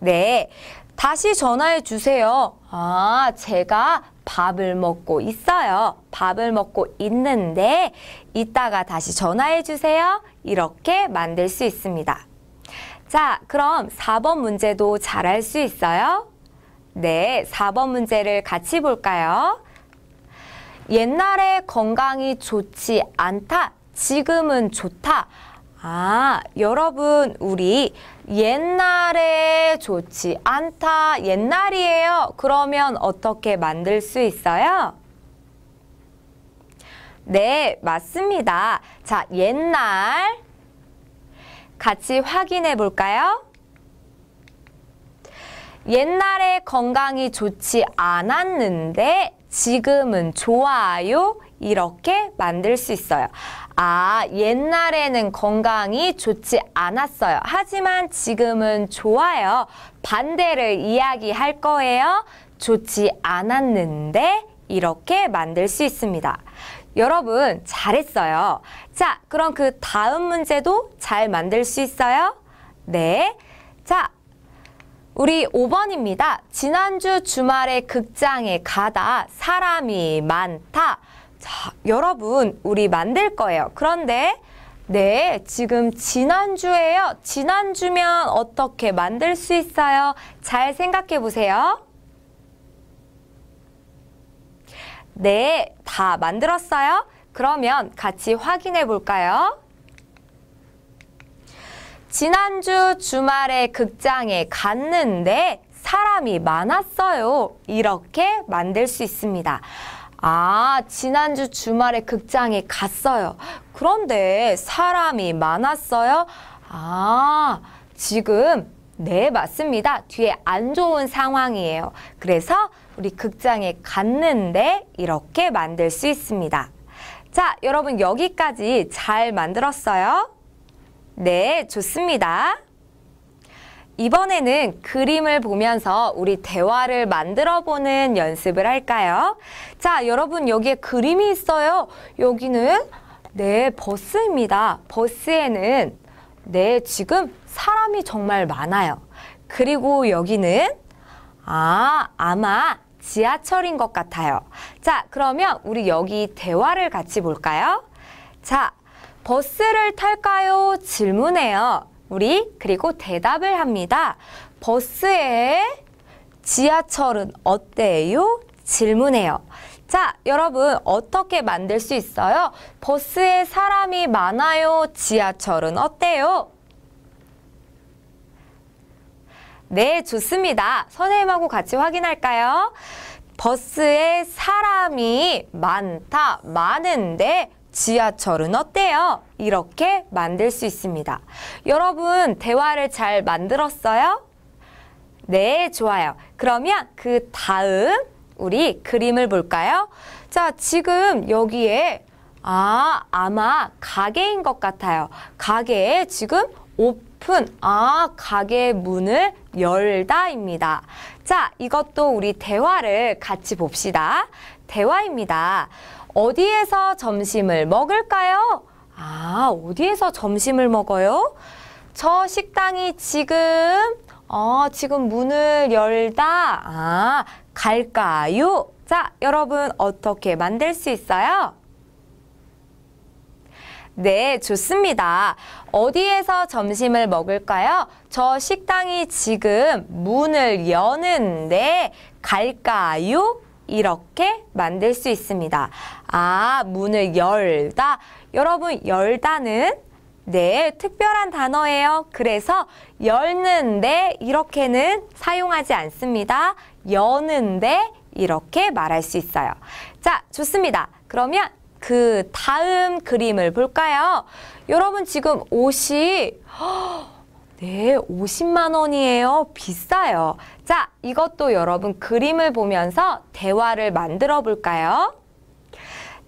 네, 다시 전화해 주세요. 아, 제가 밥을 먹고 있어요. 밥을 먹고 있는데 이따가 다시 전화해 주세요. 이렇게 만들 수 있습니다. 자, 그럼 4번 문제도 잘할 수 있어요? 네, 4번 문제를 같이 볼까요? 옛날에 건강이 좋지 않다, 지금은 좋다 아, 여러분, 우리 옛날에 좋지 않다, 옛날이에요. 그러면 어떻게 만들 수 있어요? 네, 맞습니다. 자, 옛날 같이 확인해 볼까요? 옛날에 건강이 좋지 않았는데 지금은 좋아요 이렇게 만들 수 있어요. 아, 옛날에는 건강이 좋지 않았어요. 하지만 지금은 좋아요. 반대를 이야기할 거예요. 좋지 않았는데 이렇게 만들 수 있습니다. 여러분 잘했어요. 자, 그럼 그 다음 문제도 잘 만들 수 있어요? 네. 자, 우리 5번입니다. 지난주 주말에 극장에 가다 사람이 많다. 자, 여러분, 우리 만들 거예요. 그런데, 네, 지금 지난주에요. 지난주면 어떻게 만들 수 있어요? 잘 생각해 보세요. 네, 다 만들었어요. 그러면 같이 확인해 볼까요? 지난주 주말에 극장에 갔는데 사람이 많았어요. 이렇게 만들 수 있습니다. 아, 지난주 주말에 극장에 갔어요. 그런데 사람이 많았어요? 아, 지금 네, 맞습니다. 뒤에 안 좋은 상황이에요. 그래서 우리 극장에 갔는데 이렇게 만들 수 있습니다. 자, 여러분 여기까지 잘 만들었어요? 네, 좋습니다. 이번에는 그림을 보면서 우리 대화를 만들어 보는 연습을 할까요? 자, 여러분 여기에 그림이 있어요. 여기는 네, 버스입니다. 버스에는 네, 지금 사람이 정말 많아요. 그리고 여기는 아, 아마 지하철인 것 같아요. 자, 그러면 우리 여기 대화를 같이 볼까요? 자, 버스를 탈까요? 질문해요. 우리 그리고 대답을 합니다. 버스에 지하철은 어때요? 질문해요. 자, 여러분 어떻게 만들 수 있어요? 버스에 사람이 많아요. 지하철은 어때요? 네, 좋습니다. 선생님하고 같이 확인할까요? 버스에 사람이 많다, 많은데 지하철은 어때요? 이렇게 만들 수 있습니다. 여러분 대화를 잘 만들었어요? 네, 좋아요. 그러면 그 다음 우리 그림을 볼까요? 자, 지금 여기에 아, 아마 가게인 것 같아요. 가게에 지금 오픈, 아, 가게 문을 열다입니다. 자, 이것도 우리 대화를 같이 봅시다. 대화입니다. 어디에서 점심을 먹을까요? 아, 어디에서 점심을 먹어요? 저 식당이 지금, 어, 지금 문을 열다. 아, 갈까요? 자, 여러분 어떻게 만들 수 있어요? 네, 좋습니다. 어디에서 점심을 먹을까요? 저 식당이 지금 문을 여는데 갈까요? 이렇게 만들 수 있습니다. 아, 문을 열다. 여러분, 열다는 네, 특별한 단어예요. 그래서 열는데 이렇게는 사용하지 않습니다. 여는데 이렇게 말할 수 있어요. 자, 좋습니다. 그러면 그 다음 그림을 볼까요? 여러분 지금 옷이 허, 네, 50만 원이에요. 비싸요. 자, 이것도 여러분 그림을 보면서 대화를 만들어 볼까요?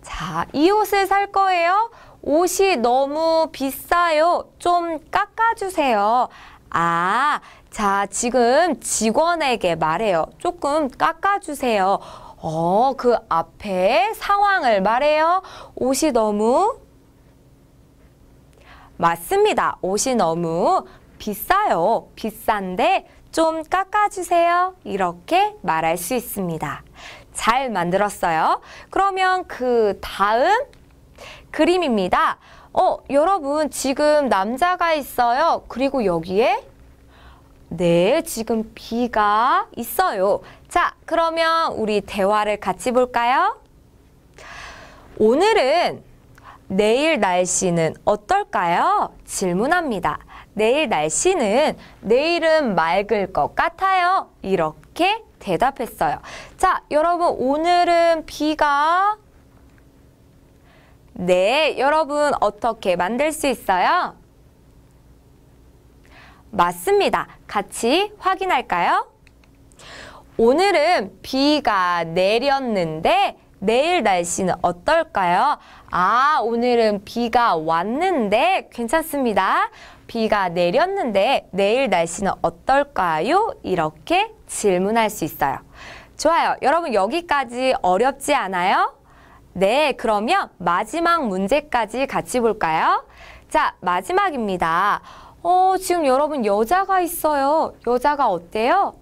자, 이 옷을 살 거예요. 옷이 너무 비싸요. 좀 깎아주세요. 아, 자, 지금 직원에게 말해요. 조금 깎아주세요. 어, 그 앞에 상황을 말해요. 옷이 너무 맞습니다. 옷이 너무 비싸요, 비싼데 좀 깎아주세요. 이렇게 말할 수 있습니다. 잘 만들었어요. 그러면 그 다음 그림입니다. 어, 여러분 지금 남자가 있어요. 그리고 여기에 네, 지금 비가 있어요. 자, 그러면 우리 대화를 같이 볼까요? 오늘은 내일 날씨는 어떨까요? 질문합니다. 내일 날씨는 내일은 맑을 것 같아요. 이렇게 대답했어요. 자, 여러분 오늘은 비가 네, 여러분 어떻게 만들 수 있어요? 맞습니다. 같이 확인할까요? 오늘은 비가 내렸는데 내일 날씨는 어떨까요? 아, 오늘은 비가 왔는데 괜찮습니다. 비가 내렸는데 내일 날씨는 어떨까요? 이렇게 질문할 수 있어요. 좋아요. 여러분 여기까지 어렵지 않아요? 네, 그러면 마지막 문제까지 같이 볼까요? 자, 마지막입니다. 어, 지금 여러분 여자가 있어요. 여자가 어때요?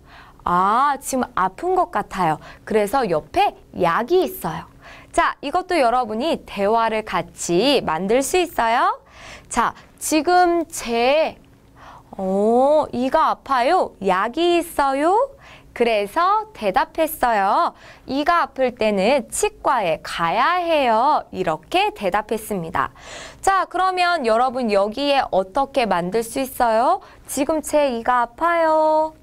아, 지금 아픈 것 같아요. 그래서 옆에 약이 있어요. 자, 이것도 여러분이 대화를 같이 만들 수 있어요. 자, 지금 제 어, 이가 아파요. 약이 있어요. 그래서 대답했어요. 이가 아플 때는 치과에 가야 해요. 이렇게 대답했습니다. 자, 그러면 여러분 여기에 어떻게 만들 수 있어요? 지금 제 이가 아파요.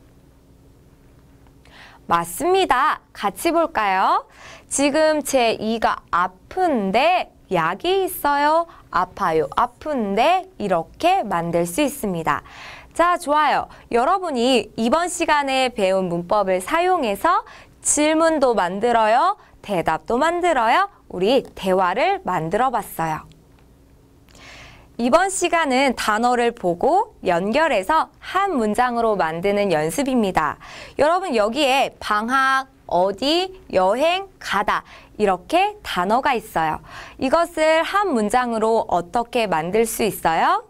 맞습니다. 같이 볼까요? 지금 제 이가 아픈데 약이 있어요, 아파요, 아픈데 이렇게 만들 수 있습니다. 자, 좋아요. 여러분이 이번 시간에 배운 문법을 사용해서 질문도 만들어요, 대답도 만들어요, 우리 대화를 만들어 봤어요. 이번 시간은 단어를 보고 연결해서 한 문장으로 만드는 연습입니다. 여러분 여기에 방학, 어디, 여행, 가다 이렇게 단어가 있어요. 이것을 한 문장으로 어떻게 만들 수 있어요?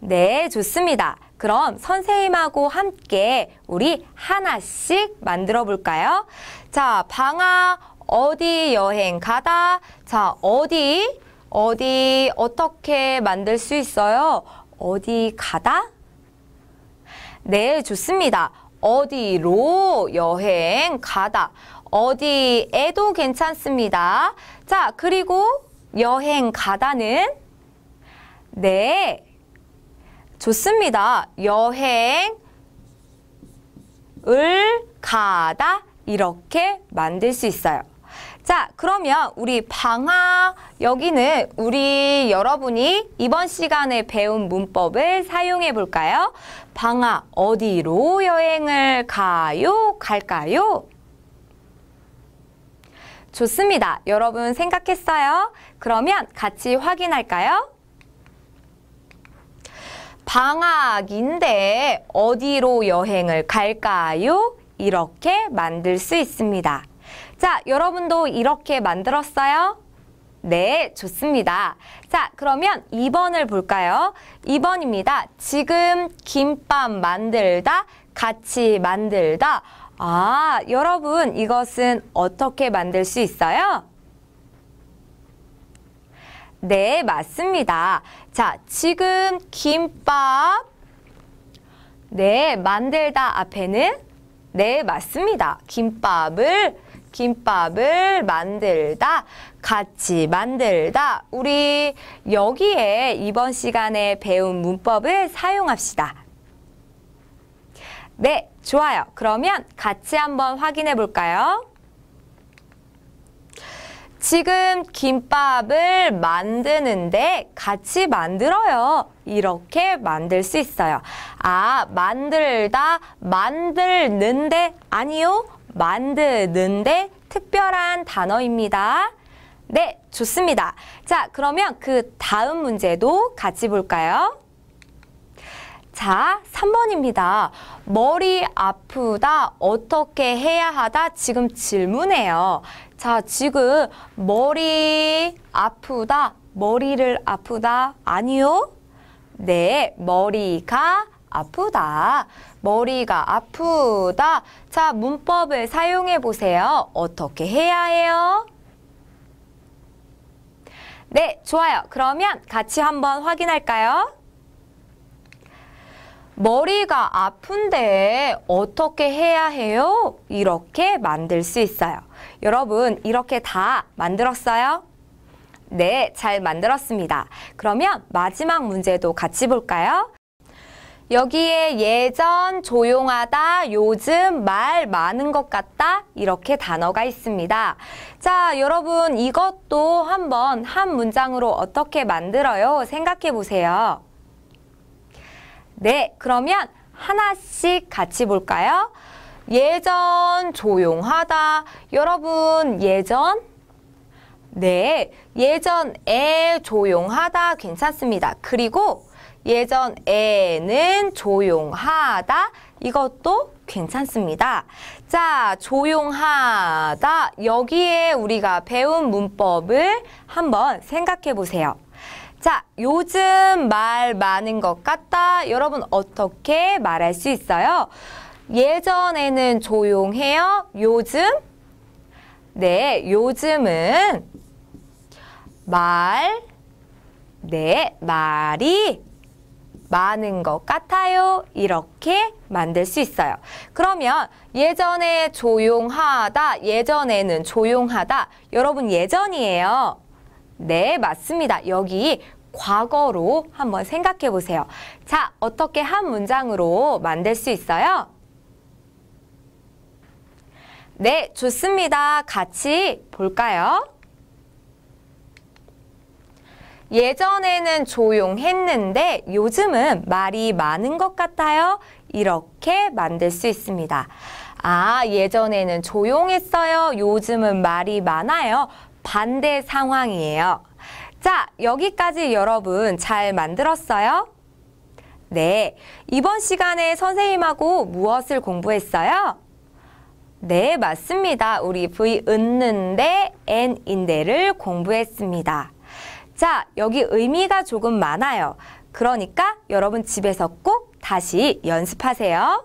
네, 좋습니다. 그럼 선생님하고 함께 우리 하나씩 만들어 볼까요? 자, 방아 어디 여행 가다. 자, 어디 어디 어떻게 만들 수 있어요? 어디 가다? 네, 좋습니다. 어디로 여행 가다. 어디에도 괜찮습니다. 자, 그리고 여행 가다는 네. 좋습니다. 여행을 가다 이렇게 만들 수 있어요. 자, 그러면 우리 방아 여기는 우리 여러분이 이번 시간에 배운 문법을 사용해 볼까요? 방아 어디로 여행을 가요? 갈까요? 좋습니다. 여러분 생각했어요? 그러면 같이 확인할까요? 방학인데 어디로 여행을 갈까요? 이렇게 만들 수 있습니다. 자, 여러분도 이렇게 만들었어요? 네, 좋습니다. 자, 그러면 2번을 볼까요? 2번입니다. 지금 김밥 만들다, 같이 만들다. 아, 여러분 이것은 어떻게 만들 수 있어요? 네, 맞습니다. 자, 지금 김밥 네, 만들다 앞에는 네, 맞습니다. 김밥을 김밥을 만들다, 같이 만들다. 우리 여기에 이번 시간에 배운 문법을 사용합시다. 네, 좋아요. 그러면 같이 한번 확인해 볼까요? 지금 김밥을 만드는데 같이 만들어요. 이렇게 만들 수 있어요. 아, 만들다, 만들는데 아니요. 만드는데 특별한 단어입니다. 네, 좋습니다. 자, 그러면 그 다음 문제도 같이 볼까요? 자, 3번입니다. 머리 아프다, 어떻게 해야 하다? 지금 질문해요. 자, 지금 머리 아프다, 머리를 아프다? 아니요. 네, 머리가 아프다. 머리가 아프다. 자, 문법을 사용해 보세요. 어떻게 해야 해요? 네, 좋아요. 그러면 같이 한번 확인할까요? 머리가 아픈데 어떻게 해야 해요? 이렇게 만들 수 있어요. 여러분, 이렇게 다 만들었어요? 네, 잘 만들었습니다. 그러면 마지막 문제도 같이 볼까요? 여기에 예전, 조용하다, 요즘, 말 많은 것 같다 이렇게 단어가 있습니다. 자, 여러분 이것도 한번 한 문장으로 어떻게 만들어요? 생각해 보세요. 네, 그러면 하나씩 같이 볼까요? 예전, 조용하다. 여러분 예전, 네, 예전에 조용하다 괜찮습니다. 그리고 예전에는 조용하다. 이것도 괜찮습니다. 자, 조용하다. 여기에 우리가 배운 문법을 한번 생각해 보세요. 자, 요즘 말 많은 것 같다. 여러분 어떻게 말할 수 있어요? 예전에는 조용해요. 요즘? 네, 요즘은 말, 네, 말이 많은 것 같아요. 이렇게 만들 수 있어요. 그러면 예전에 조용하다, 예전에는 조용하다. 여러분 예전이에요. 네, 맞습니다. 여기 과거로 한번 생각해 보세요. 자, 어떻게 한 문장으로 만들 수 있어요? 네, 좋습니다. 같이 볼까요? 예전에는 조용했는데 요즘은 말이 많은 것 같아요. 이렇게 만들 수 있습니다. 아, 예전에는 조용했어요. 요즘은 말이 많아요. 반대 상황이에요. 자, 여기까지 여러분 잘 만들었어요? 네, 이번 시간에 선생님하고 무엇을 공부했어요? 네, 맞습니다. 우리 V 은는데 N인데를 공부했습니다. 자, 여기 의미가 조금 많아요. 그러니까 여러분 집에서 꼭 다시 연습하세요.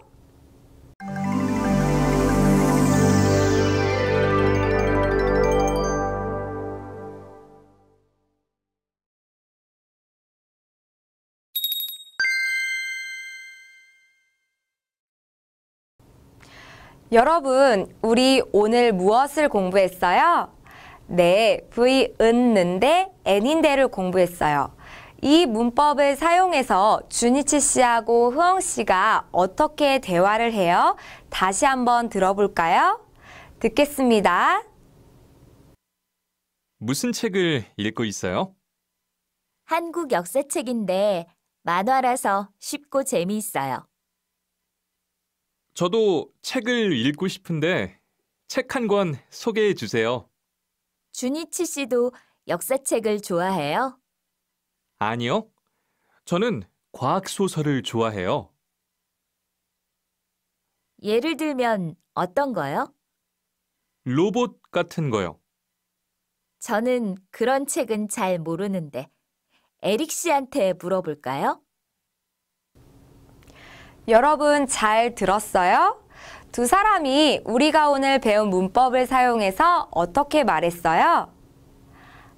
여러분, 우리 오늘 무엇을 공부했어요? 네, V 은는데 N인데를 공부했어요. 이 문법을 사용해서 준이치 씨하고 흐엉 씨가 어떻게 대화를 해요? 다시 한번 들어볼까요? 듣겠습니다. 무슨 책을 읽고 있어요? 한국 역사책인데 만화라서 쉽고 재미있어요. 저도 책을 읽고 싶은데 책 한 권 소개해 주세요. 주니치 씨도 역사책을 좋아해요? 아니요. 저는 과학 소설을 좋아해요. 예를 들면 어떤 거요? 로봇 같은 거요. 저는 그런 책은 잘 모르는데 에릭 씨한테 물어볼까요? 여러분 잘 들었어요? 두 사람이 우리가 오늘 배운 문법을 사용해서 어떻게 말했어요?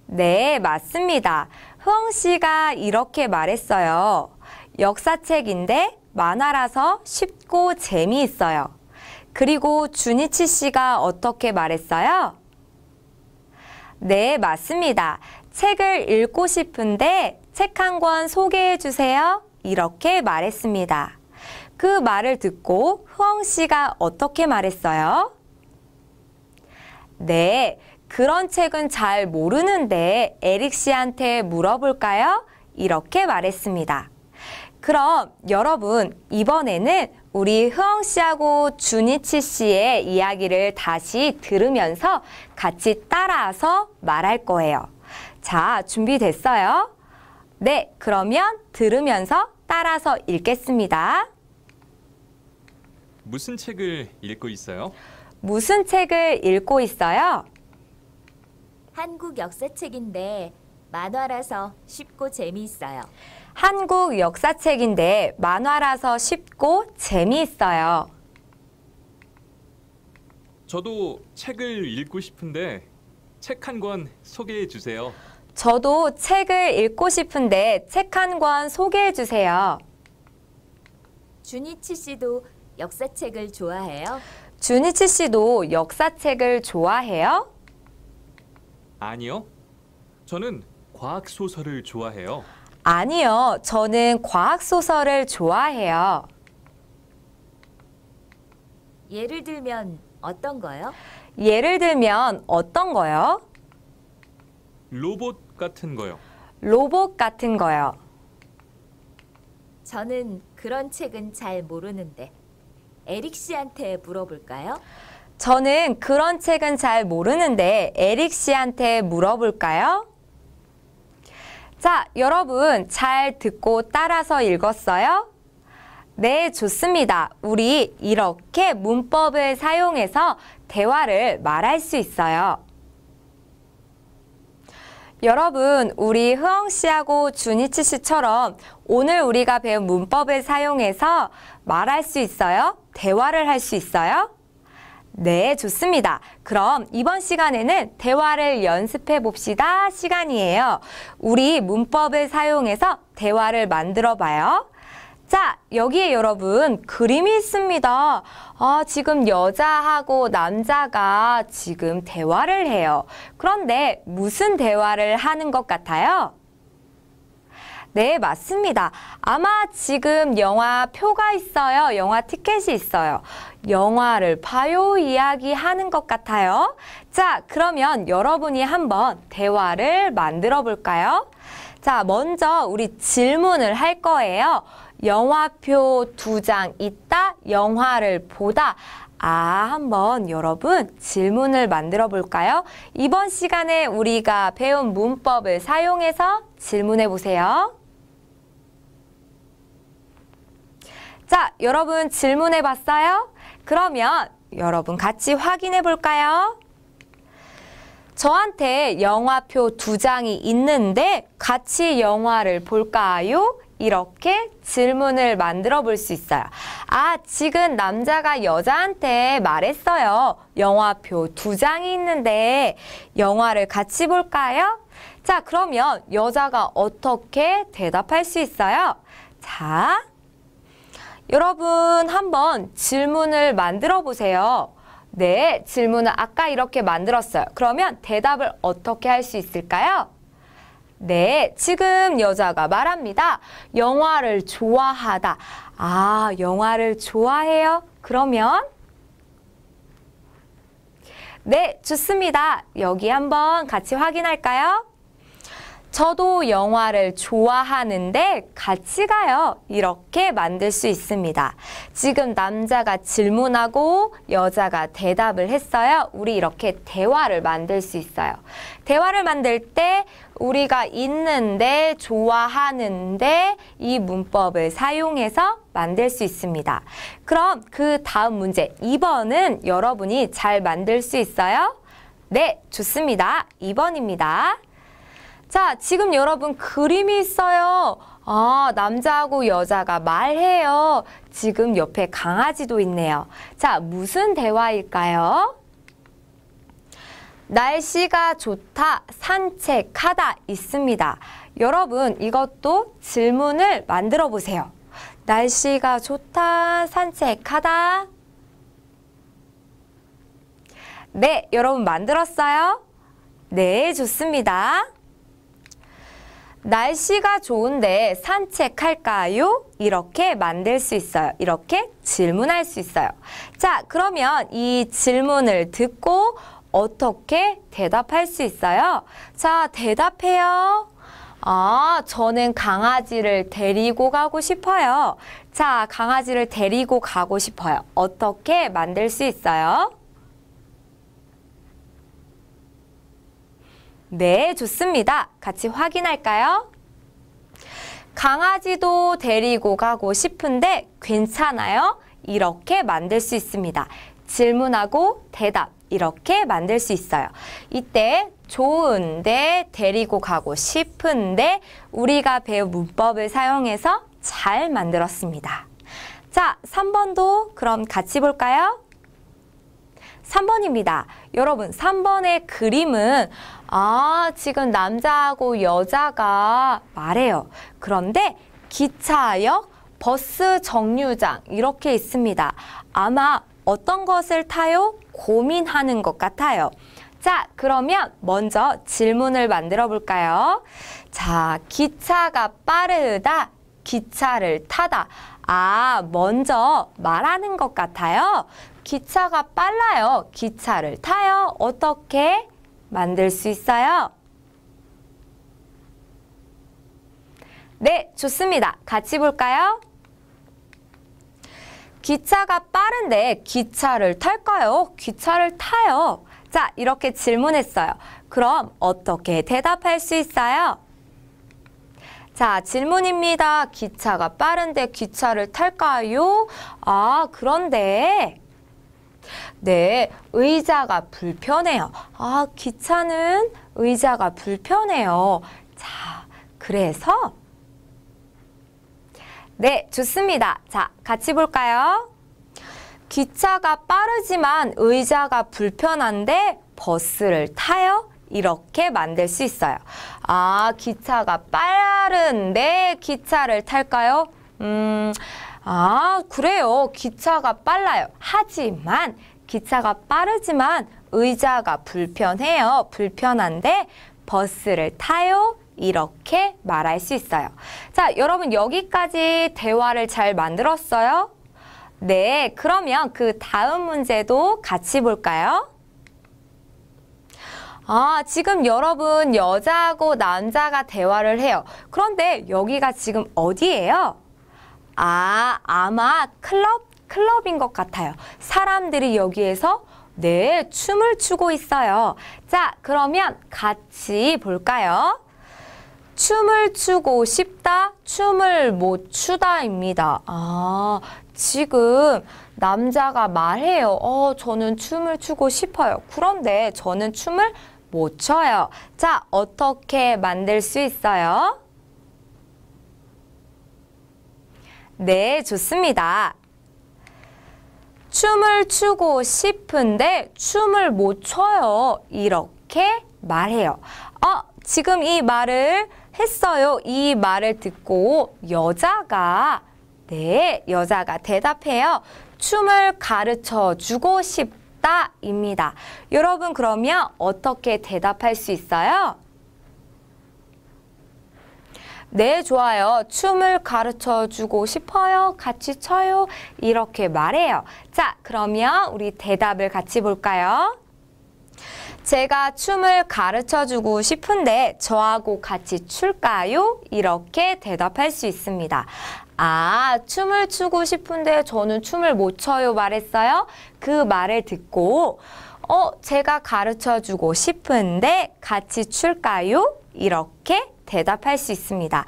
네, 맞습니다. 흐 씨가 이렇게 말했어요. 역사책인데 만화라서 쉽고 재미있어요. 그리고 준이치 씨가 어떻게 말했어요? 네, 맞습니다. 책을 읽고 싶은데 책 한 권 소개해 주세요. 이렇게 말했습니다. 그 말을 듣고 흐엉 씨가 어떻게 말했어요? 네, 그런 책은 잘 모르는데 에릭 씨한테 물어볼까요? 이렇게 말했습니다. 그럼 여러분 이번에는 우리 흐엉 씨하고 준이치 씨의 이야기를 다시 들으면서 같이 따라서 말할 거예요. 자, 준비됐어요? 네, 그러면 들으면서 따라서 읽겠습니다. 무슨 책을 읽고 있어요? 무슨 책을 읽고 있어요? 한국 역사책인데 만화라서 쉽고 재미있어요. 한국 역사책인데 만화라서 쉽고 재미있어요. 저도 책을 읽고 싶은데 책 한 권 소개해 주세요. 저도 책을 읽고 싶은데 책 한 권 소개해 주세요. 주니치 씨도 역사책을 좋아해요? 준희치 씨도 역사책을 좋아해요? 아니요. 저는 과학 소설을 좋아해요. 아니요. 저는 과학 소설을 좋아해요. 예를 들면 어떤 거요? 예를 들면 어떤 거요? 로봇 같은 거요. 로봇 같은 거요. 저는 그런 책은 잘 모르는데 에릭 씨한테 물어볼까요? 저는 그런 책은 잘 모르는데 에릭 씨한테 물어볼까요? 자, 여러분 잘 듣고 따라서 읽었어요? 네, 좋습니다. 우리 이렇게 문법을 사용해서 대화를 말할 수 있어요. 여러분, 우리 흐엉 씨하고 준이치 씨처럼 오늘 우리가 배운 문법을 사용해서 말할 수 있어요? 대화를 할 수 있어요? 네, 좋습니다. 그럼 이번 시간에는 대화를 연습해 봅시다 시간이에요. 우리 문법을 사용해서 대화를 만들어 봐요. 자, 여기에 여러분 그림이 있습니다. 아, 지금 여자하고 남자가 지금 대화를 해요. 그런데 무슨 대화를 하는 것 같아요? 네, 맞습니다. 아마 지금 영화 표가 있어요. 영화 티켓이 있어요. 영화를 봐요 이야기하는 것 같아요. 자, 그러면 여러분이 한번 대화를 만들어 볼까요? 자, 먼저 우리 질문을 할 거예요. 영화표 두 장 있다. 영화를 보다. 아, 한번 여러분 질문을 만들어 볼까요? 이번 시간에 우리가 배운 문법을 사용해서 질문해 보세요. 자, 여러분 질문해 봤어요? 그러면 여러분 같이 확인해 볼까요? 저한테 영화표 두 장이 있는데 같이 영화를 볼까요? 이렇게 질문을 만들어 볼 수 있어요. 아, 지금 남자가 여자한테 말했어요. 영화표 두 장이 있는데 영화를 같이 볼까요? 자, 그러면 여자가 어떻게 대답할 수 있어요? 자, 여러분 한번 질문을 만들어 보세요. 네, 질문은 아까 이렇게 만들었어요. 그러면 대답을 어떻게 할 수 있을까요? 네, 지금 여자가 말합니다. 영화를 좋아하다. 아, 영화를 좋아해요? 그러면 네, 좋습니다. 여기 한번 같이 확인할까요? 저도 영화를 좋아하는데 같이 가요. 이렇게 만들 수 있습니다. 지금 남자가 질문하고 여자가 대답을 했어요. 우리 이렇게 대화를 만들 수 있어요. 대화를 만들 때 우리가 있는데 좋아하는데 이 문법을 사용해서 만들 수 있습니다. 그럼 그 다음 문제 2번은 여러분이 잘 만들 수 있어요? 네, 좋습니다. 2번입니다. 자, 지금 여러분 그림이 있어요. 아, 남자하고 여자가 말해요. 지금 옆에 강아지도 있네요. 자, 무슨 대화일까요? 날씨가 좋다, 산책하다 있습니다. 여러분 이것도 질문을 만들어 보세요. 날씨가 좋다, 산책하다. 네, 여러분 만들었어요? 네, 좋습니다. 날씨가 좋은데 산책할까요? 이렇게 만들 수 있어요. 이렇게 질문할 수 있어요. 자, 그러면 이 질문을 듣고 어떻게 대답할 수 있어요? 자, 대답해요. 아, 저는 강아지를 데리고 가고 싶어요. 자, 강아지를 데리고 가고 싶어요. 어떻게 만들 수 있어요? 네, 좋습니다. 같이 확인할까요? 강아지도 데리고 가고 싶은데 괜찮아요? 이렇게 만들 수 있습니다. 질문하고 대답 이렇게 만들 수 있어요. 이때 좋은데 데리고 가고 싶은데 우리가 배운 문법을 사용해서 잘 만들었습니다. 자, 3번도 그럼 같이 볼까요? 3번입니다. 여러분, 3번의 그림은 아, 지금 남자하고 여자가 말해요. 그런데 기차역, 버스 정류장 이렇게 있습니다. 아마 어떤 것을 타요? 고민하는 것 같아요. 자, 그러면 먼저 질문을 만들어 볼까요? 자, 기차가 빠르다, 기차를 타다. 아, 먼저 말하는 것 같아요. 기차가 빨라요. 기차를 타요. 어떻게? 만들 수 있어요? 네, 좋습니다. 같이 볼까요? 기차가 빠른데 기차를 탈까요? 기차를 타요. 자, 이렇게 질문했어요. 그럼 어떻게 대답할 수 있어요? 자, 질문입니다. 기차가 빠른데 기차를 탈까요? 아, 그런데 네, 의자가 불편해요. 아, 귀찮은 의자가 불편해요. 자, 그래서 네, 좋습니다. 자, 같이 볼까요? 기차가 빠르지만 의자가 불편한데 버스를 타요? 이렇게 만들 수 있어요. 아, 기차가 빠른데 기차를 탈까요? 음, 아, 그래요. 기차가 빨라요. 하지만 기차가 빠르지만 의자가 불편해요. 불편한데 버스를 타요. 이렇게 말할 수 있어요. 자, 여러분 여기까지 대화를 잘 만들었어요? 네, 그러면 그 다음 문제도 같이 볼까요? 아, 지금 여러분 여자하고 남자가 대화를 해요. 그런데 여기가 지금 어디예요? 아, 아마 클럽 클럽인 것 같아요. 사람들이 여기에서 네, 춤을 추고 있어요. 자, 그러면 같이 볼까요? 춤을 추고 싶다, 춤을 못 추다입니다. 아, 지금 남자가 말해요. 어, 저는 춤을 추고 싶어요. 그런데 저는 춤을 못 춰요. 자, 어떻게 만들 수 있어요? 네, 좋습니다. 춤을 추고 싶은데 춤을 못 춰요. 이렇게 말해요. 어, 지금 이 말을 했어요. 이 말을 듣고 여자가 네, 여자가 대답해요. 춤을 가르쳐 주고 싶다입니다. 여러분 그러면 어떻게 대답할 수 있어요? 네, 좋아요. 춤을 가르쳐 주고 싶어요. 같이 쳐요. 이렇게 말해요. 자, 그러면 우리 대답을 같이 볼까요? 제가 춤을 가르쳐 주고 싶은데 저하고 같이 출까요? 이렇게 대답할 수 있습니다. 아, 춤을 추고 싶은데 저는 춤을 못 춰요 말했어요? 그 말을 듣고 어, 제가 가르쳐 주고 싶은데 같이 출까요? 이렇게 대답할 수 있습니다.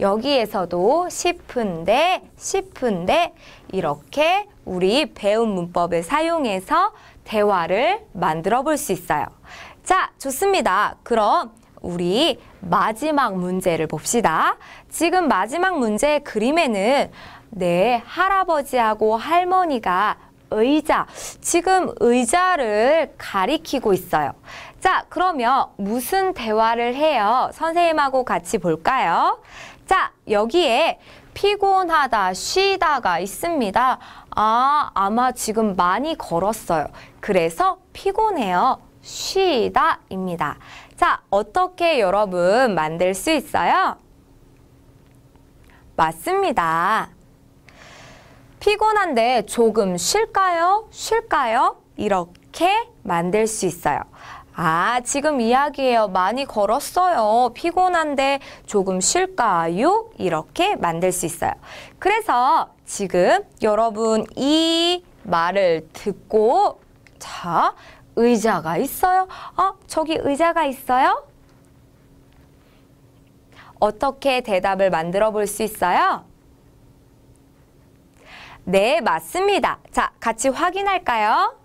여기에서도 싶은데 싶은데 이렇게 우리 배운 문법을 사용해서 대화를 만들어 볼 수 있어요. 자, 좋습니다. 그럼 우리 마지막 문제를 봅시다. 지금 마지막 문제의 그림에는 네, 할아버지하고 할머니가 의자, 지금 의자를 가리키고 있어요. 자, 그러면 무슨 대화를 해요? 선생님하고 같이 볼까요? 자, 여기에 피곤하다, 쉬다가 있습니다. 아, 아마 지금 많이 걸었어요. 그래서 피곤해요. 쉬다입니다. 자, 어떻게 여러분 만들 수 있어요? 맞습니다. 피곤한데 조금 쉴까요? 쉴까요? 이렇게 만들 수 있어요. 아, 지금 이야기해요 많이 걸었어요. 피곤한데 조금 쉴까요? 이렇게 만들 수 있어요. 그래서 지금 여러분 이 말을 듣고 자, 의자가 있어요. 어, 저기 의자가 있어요? 어떻게 대답을 만들어 볼 수 있어요? 네, 맞습니다. 자, 같이 확인할까요?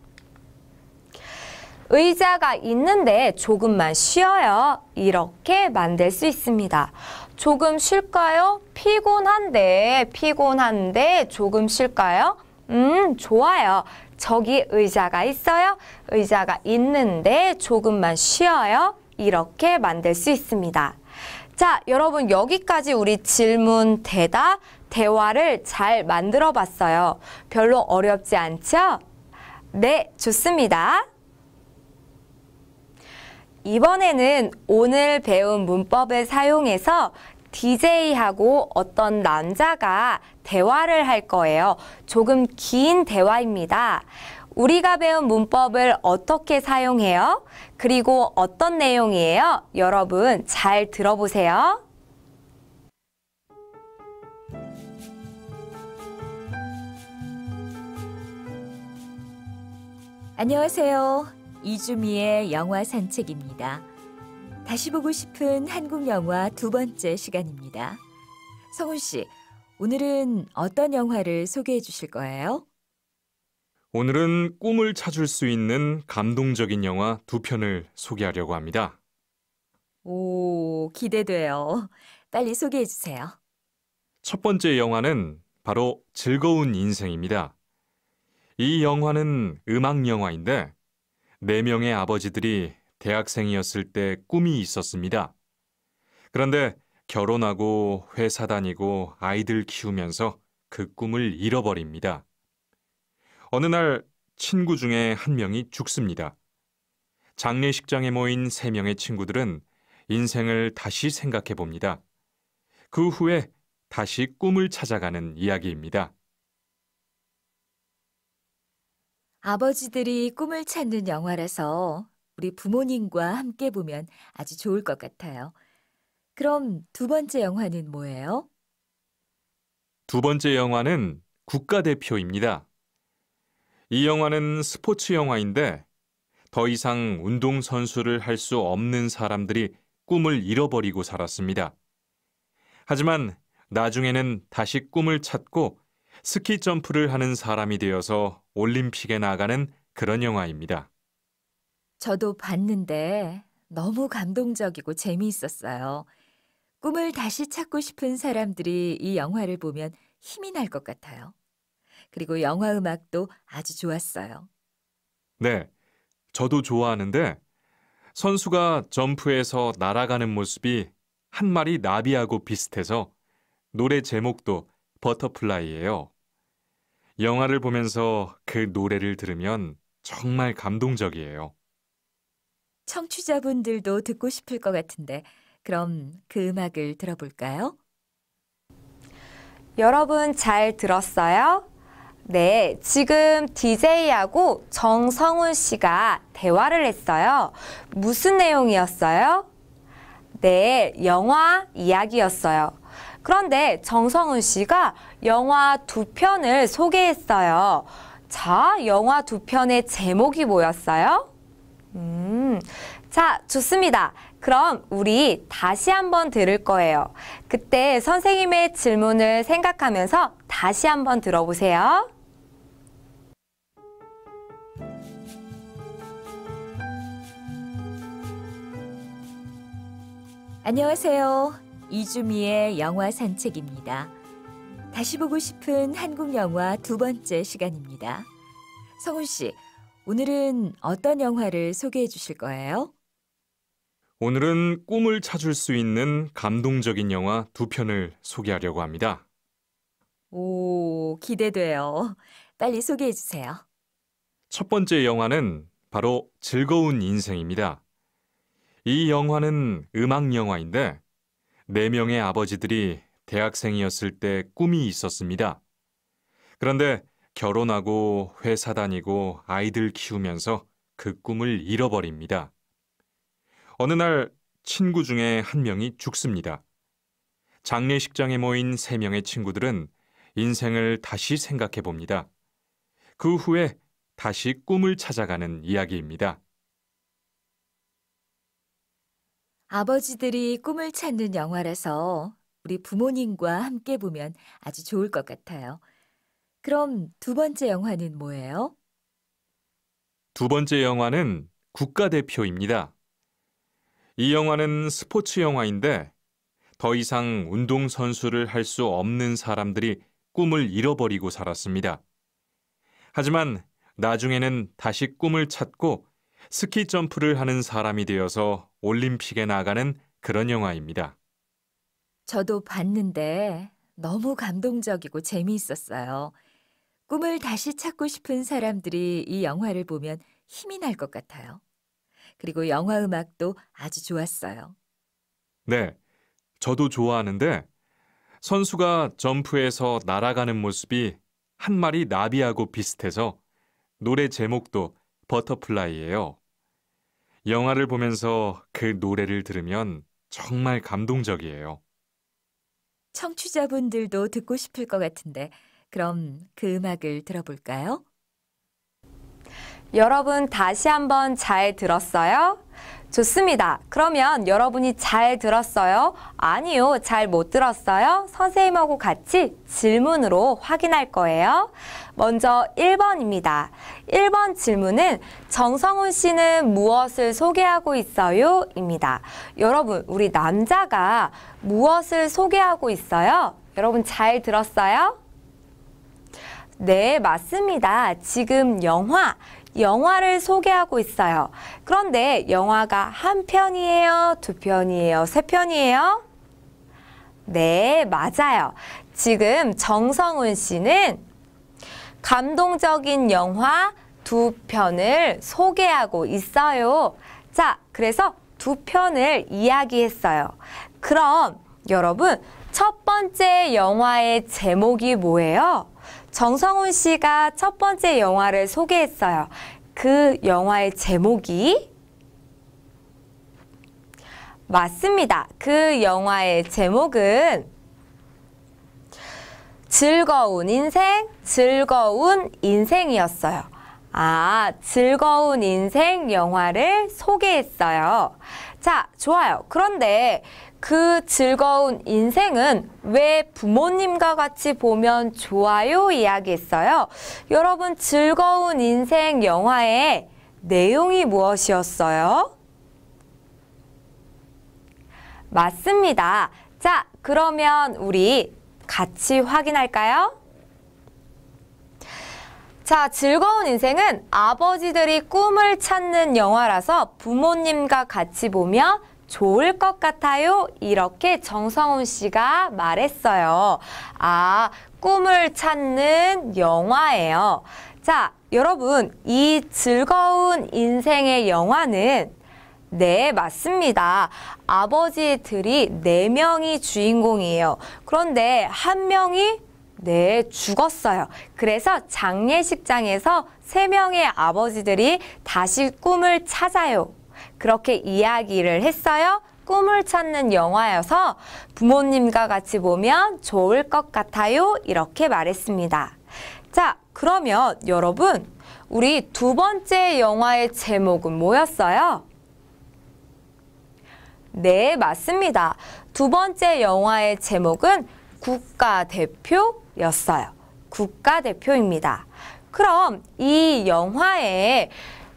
의자가 있는데 조금만 쉬어요. 이렇게 만들 수 있습니다. 조금 쉴까요? 피곤한데, 피곤한데 조금 쉴까요? 음, 좋아요. 저기 의자가 있어요. 의자가 있는데 조금만 쉬어요. 이렇게 만들 수 있습니다. 자, 여러분 여기까지 우리 질문, 대답, 대화를 잘 만들어 봤어요. 별로 어렵지 않죠? 네, 좋습니다. 이번에는 오늘 배운 문법을 사용해서 DJ하고 어떤 남자가 대화를 할 거예요. 조금 긴 대화입니다. 우리가 배운 문법을 어떻게 사용해요? 그리고 어떤 내용이에요? 여러분 잘 들어보세요. 안녕하세요. 이주미의 영화 산책입니다. 다시 보고 싶은 한국 영화 두 번째 시간입니다. 성훈 씨, 오늘은 어떤 영화를 소개해 주실 거예요? 오늘은 꿈을 찾을 수 있는 감동적인 영화 두 편을 소개하려고 합니다. 오, 기대돼요. 빨리 소개해 주세요. 첫 번째 영화는 바로 즐거운 인생입니다. 이 영화는 음악 영화인데 네 명의 아버지들이 대학생이었을 때 꿈이 있었습니다. 그런데 결혼하고 회사 다니고 아이들 키우면서 그 꿈을 잃어버립니다. 어느 날 친구 중에 한 명이 죽습니다. 장례식장에 모인 세 명의 친구들은 인생을 다시 생각해 봅니다. 그 후에 다시 꿈을 찾아가는 이야기입니다. 아버지들이 꿈을 찾는 영화라서 우리 부모님과 함께 보면 아주 좋을 것 같아요. 그럼 두 번째 영화는 뭐예요? 두 번째 영화는 국가대표입니다. 이 영화는 스포츠 영화인데 더 이상 운동선수를 할 수 없는 사람들이 꿈을 잃어버리고 살았습니다. 하지만 나중에는 다시 꿈을 찾고 스키 점프를 하는 사람이 되어서 올림픽에 나가는 그런 영화입니다. 저도 봤는데 너무 감동적이고 재미있었어요. 꿈을 다시 찾고 싶은 사람들이 이 영화를 보면 힘이 날 것 같아요. 그리고 영화 음악도 아주 좋았어요. 네, 저도 좋아하는데 선수가 점프에서 날아가는 모습이 한 마리 나비하고 비슷해서 노래 제목도 버터플라이예요. 영화를 보면서 그 노래를 들으면 정말 감동적이에요. 청취자분들도 듣고 싶을 것 같은데 그럼 그 음악을 들어볼까요? 여러분 잘 들었어요? 네, 지금 DJ하고 정성훈 씨가 대화를 했어요. 무슨 내용이었어요? 네, 영화 이야기였어요. 그런데 정성훈 씨가 영화 두 편을 소개했어요. 자, 영화 두 편의 제목이 뭐였어요? 음, 자, 좋습니다. 그럼 우리 다시 한번 들을 거예요. 그때 선생님의 질문을 생각하면서 다시 한번 들어보세요. 안녕하세요. 이주미의 영화 산책입니다. 다시 보고 싶은 한국 영화 두 번째 시간입니다. 성훈 씨, 오늘은 어떤 영화를 소개해 주실 거예요? 오늘은 꿈을 찾을 수 있는 감동적인 영화 두 편을 소개하려고 합니다. 오, 기대돼요. 빨리 소개해 주세요. 첫 번째 영화는 바로 즐거운 인생입니다. 이 영화는 음악 영화인데 네 명의 아버지들이 대학생이었을 때 꿈이 있었습니다. 그런데 결혼하고 회사 다니고 아이들 키우면서 그 꿈을 잃어버립니다. 어느 날 친구 중에 한 명이 죽습니다. 장례식장에 모인 세 명의 친구들은 인생을 다시 생각해 봅니다. 그 후에 다시 꿈을 찾아가는 이야기입니다. 아버지들이 꿈을 찾는 영화라서 우리 부모님과 함께 보면 아주 좋을 것 같아요. 그럼 두 번째 영화는 뭐예요? 두 번째 영화는 국가대표입니다. 이 영화는 스포츠 영화인데 더 이상 운동선수를 할 수 없는 사람들이 꿈을 잃어버리고 살았습니다. 하지만 나중에는 다시 꿈을 찾고 스키 점프를 하는 사람이 되어서 올림픽에 나가는 그런 영화입니다. 저도 봤는데 너무 감동적이고 재미있었어요. 꿈을 다시 찾고 싶은 사람들이 이 영화를 보면 힘이 날 것 같아요. 그리고 영화 음악도 아주 좋았어요. 네, 저도 좋아하는데 선수가 점프에서 날아가는 모습이 한 마리 나비하고 비슷해서 노래 제목도 버터플라이예요. 영화를 보면서 그 노래를 들으면 정말 감동적이에요. 청취자분들도 듣고 싶을 것 같은데 그럼 그 음악을 들어볼까요? 여러분 다시 한번 잘 들었어요? 좋습니다. 그러면 여러분이 잘 들었어요? 아니요, 잘 못 들었어요? 선생님하고 같이 질문으로 확인할 거예요. 먼저 1번입니다. 1번 질문은 정성훈 씨는 무엇을 소개하고 있어요? 입니다. 여러분, 우리 남자가 무엇을 소개하고 있어요? 여러분 잘 들었어요? 네, 맞습니다. 지금 영화, 영화를 소개하고 있어요. 그런데 영화가 한 편이에요? 두 편이에요? 세 편이에요? 네, 맞아요. 지금 정성훈 씨는 감동적인 영화 두 편을 소개하고 있어요. 자, 그래서 두 편을 이야기했어요. 그럼 여러분, 첫 번째 영화의 제목이 뭐예요? 정성훈 씨가 첫 번째 영화를 소개했어요. 그 영화의 제목이 맞습니다. 그 영화의 제목은 즐거운 인생, 즐거운 인생이었어요. 아, 즐거운 인생 영화를 소개했어요. 자, 좋아요. 그런데 그 즐거운 인생은 왜 부모님과 같이 보면 좋아요 이야기했어요. 여러분, 즐거운 인생 영화의 내용이 무엇이었어요? 맞습니다. 자, 그러면 우리 같이 확인할까요? 자, 즐거운 인생은 아버지들이 꿈을 찾는 영화라서 부모님과 같이 보면 좋을 것 같아요. 이렇게 정성훈 씨가 말했어요. 아, 꿈을 찾는 영화예요. 자, 여러분, 이 즐거운 인생의 영화는 네, 맞습니다. 아버지들이 네명이 주인공이에요. 그런데 한 명이 네, 죽었어요. 그래서 장례식장에서 세명의 아버지들이 다시 꿈을 찾아요. 그렇게 이야기를 했어요. 꿈을 찾는 영화여서 부모님과 같이 보면 좋을 것 같아요. 이렇게 말했습니다. 자, 그러면 여러분, 우리 두 번째 영화의 제목은 뭐였어요? 네, 맞습니다. 두 번째 영화의 제목은 국가대표였어요. 국가대표입니다. 그럼 이 영화에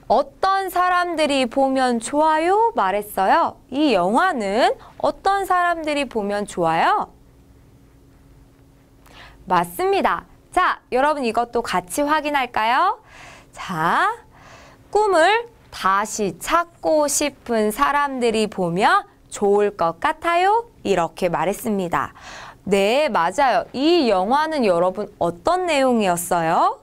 어떤 사람들이 보면 좋아요? 말했어요. 이 영화는 어떤 사람들이 보면 좋아요? 맞습니다. 자, 여러분 이것도 같이 확인할까요? 자, 꿈을 다시 찾고 싶은 사람들이 보면 좋을 것 같아요? 이렇게 말했습니다. 네, 맞아요. 이 영화는 여러분 어떤 내용이었어요?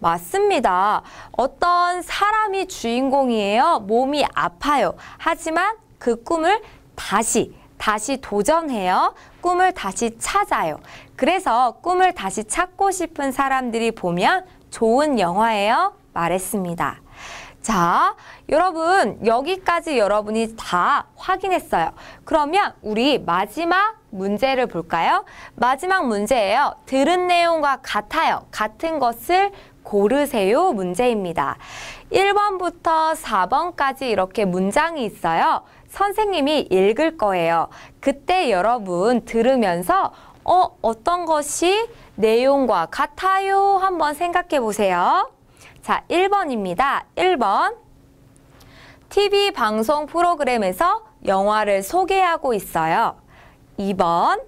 맞습니다. 어떤 사람이 주인공이에요. 몸이 아파요. 하지만 그 꿈을 다시, 다시 도전해요. 꿈을 다시 찾아요. 그래서 꿈을 다시 찾고 싶은 사람들이 보면 좋은 영화예요. 말했습니다. 자, 여러분 여기까지 여러분이 다 확인했어요. 그러면 우리 마지막 문제를 볼까요? 마지막 문제예요. 들은 내용과 같아요. 같은 것을 고르세요 문제입니다. 1번부터 4번까지 이렇게 문장이 있어요. 선생님이 읽을 거예요. 그때 여러분 들으면서 어, 어떤 것이 내용과 같아요? 한번 생각해 보세요. 자, 1번입니다. 1번. TV 방송 프로그램에서 영화를 소개하고 있어요. 2번.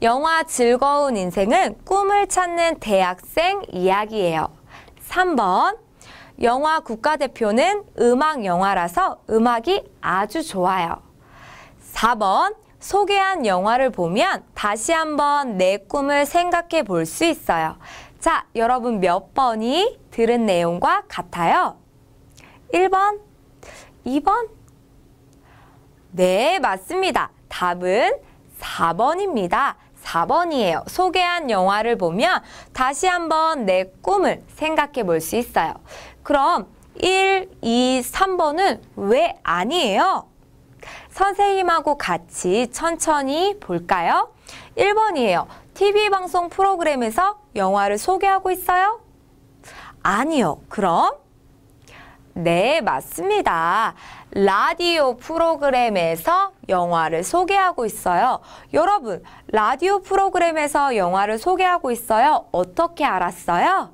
영화 즐거운 인생은 꿈을 찾는 대학생 이야기예요. 3번. 영화 국가대표는 음악 영화라서 음악이 아주 좋아요. 4번. 소개한 영화를 보면 다시 한번 내 꿈을 생각해 볼 수 있어요. 자, 여러분 몇 번이 들은 내용과 같아요? 1번, 2번? 네, 맞습니다. 답은 4번입니다. 4번이에요. 소개한 영화를 보면 다시 한번 내 꿈을 생각해 볼 수 있어요. 그럼 1, 2, 3번은 왜 아니에요? 선생님하고 같이 천천히 볼까요? 1번이에요. TV 방송 프로그램에서 영화를 소개하고 있어요? 아니요. 그럼? 네, 맞습니다. 라디오 프로그램에서 영화를 소개하고 있어요. 여러분, 라디오 프로그램에서 영화를 소개하고 있어요. 어떻게 알았어요?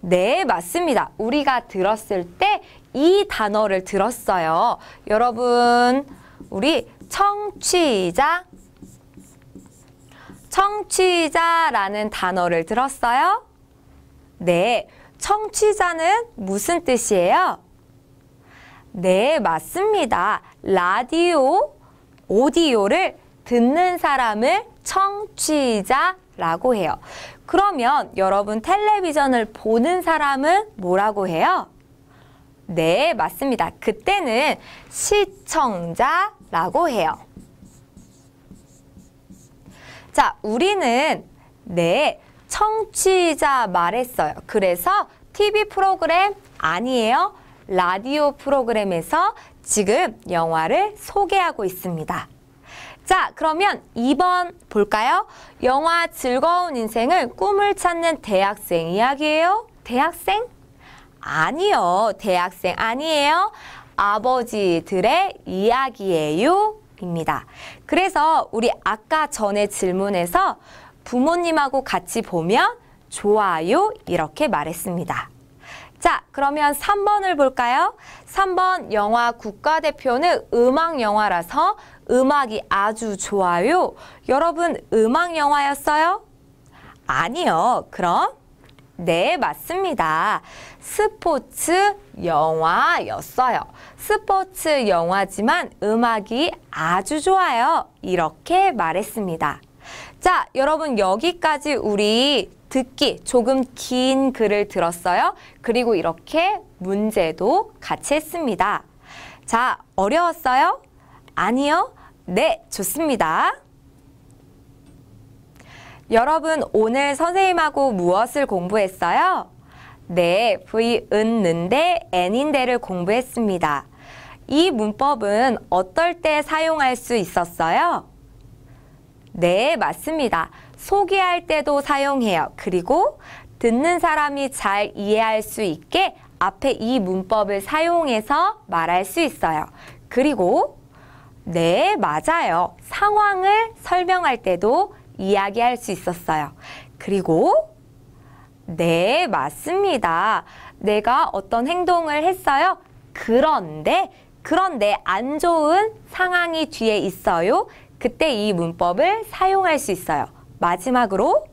네, 맞습니다. 우리가 들었을 때 이 단어를 들었어요. 여러분, 우리 청취자 청취자라는 단어를 들었어요? 네, 청취자는 무슨 뜻이에요? 네, 맞습니다. 라디오, 오디오를 듣는 사람을 청취자라고 해요. 그러면 여러분 텔레비전을 보는 사람은 뭐라고 해요? 네, 맞습니다. 그때는 시청자라고 해요. 자, 우리는 네, 청취자 말했어요. 그래서 TV 프로그램 아니에요. 라디오 프로그램에서 지금 영화를 소개하고 있습니다. 자, 그러면 2번 볼까요? 영화 즐거운 인생은 꿈을 찾는 대학생 이야기예요. 대학생? 아니요. 대학생 아니에요. 아버지들의 이야기예요. 입니다. 그래서 우리 아까 전에 질문에서 부모님하고 같이 보면 좋아요 이렇게 말했습니다. 자, 그러면 3번을 볼까요? 3번 영화 국가대표는 음악 영화라서 음악이 아주 좋아요. 여러분 음악 영화였어요? 아니요. 그럼 네, 맞습니다. 스포츠 영화였어요. 스포츠 영화지만 음악이 아주 좋아요. 이렇게 말했습니다. 자, 여러분 여기까지 우리 듣기 조금 긴 글을 들었어요. 그리고 이렇게 문제도 같이 했습니다. 자, 어려웠어요? 아니요? 네, 좋습니다. 여러분 오늘 선생님하고 무엇을 공부했어요? 네, V 은는데 N인데를 공부했습니다. 이 문법은 어떨 때 사용할 수 있었어요? 네, 맞습니다. 소개할 때도 사용해요. 그리고 듣는 사람이 잘 이해할 수 있게 앞에 이 문법을 사용해서 말할 수 있어요. 그리고 네, 맞아요. 상황을 설명할 때도 이야기할 수 있었어요. 그리고 네, 맞습니다. 내가 어떤 행동을 했어요. 그런데 그런데 안 좋은 상황이 뒤에 있어요. 그때 이 문법을 사용할 수 있어요. 마지막으로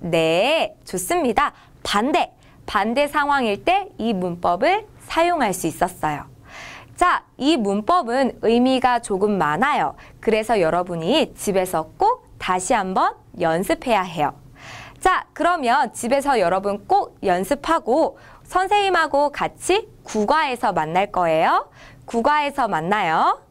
네, 좋습니다. 반대, 반대 상황일 때 이 문법을 사용할 수 있었어요. 자, 이 문법은 의미가 조금 많아요. 그래서 여러분이 집에서 꼭 다시 한번 연습해야 해요. 자, 그러면 집에서 여러분 꼭 연습하고 선생님하고 같이 국어에서 만날 거예요. 국어에서 만나요.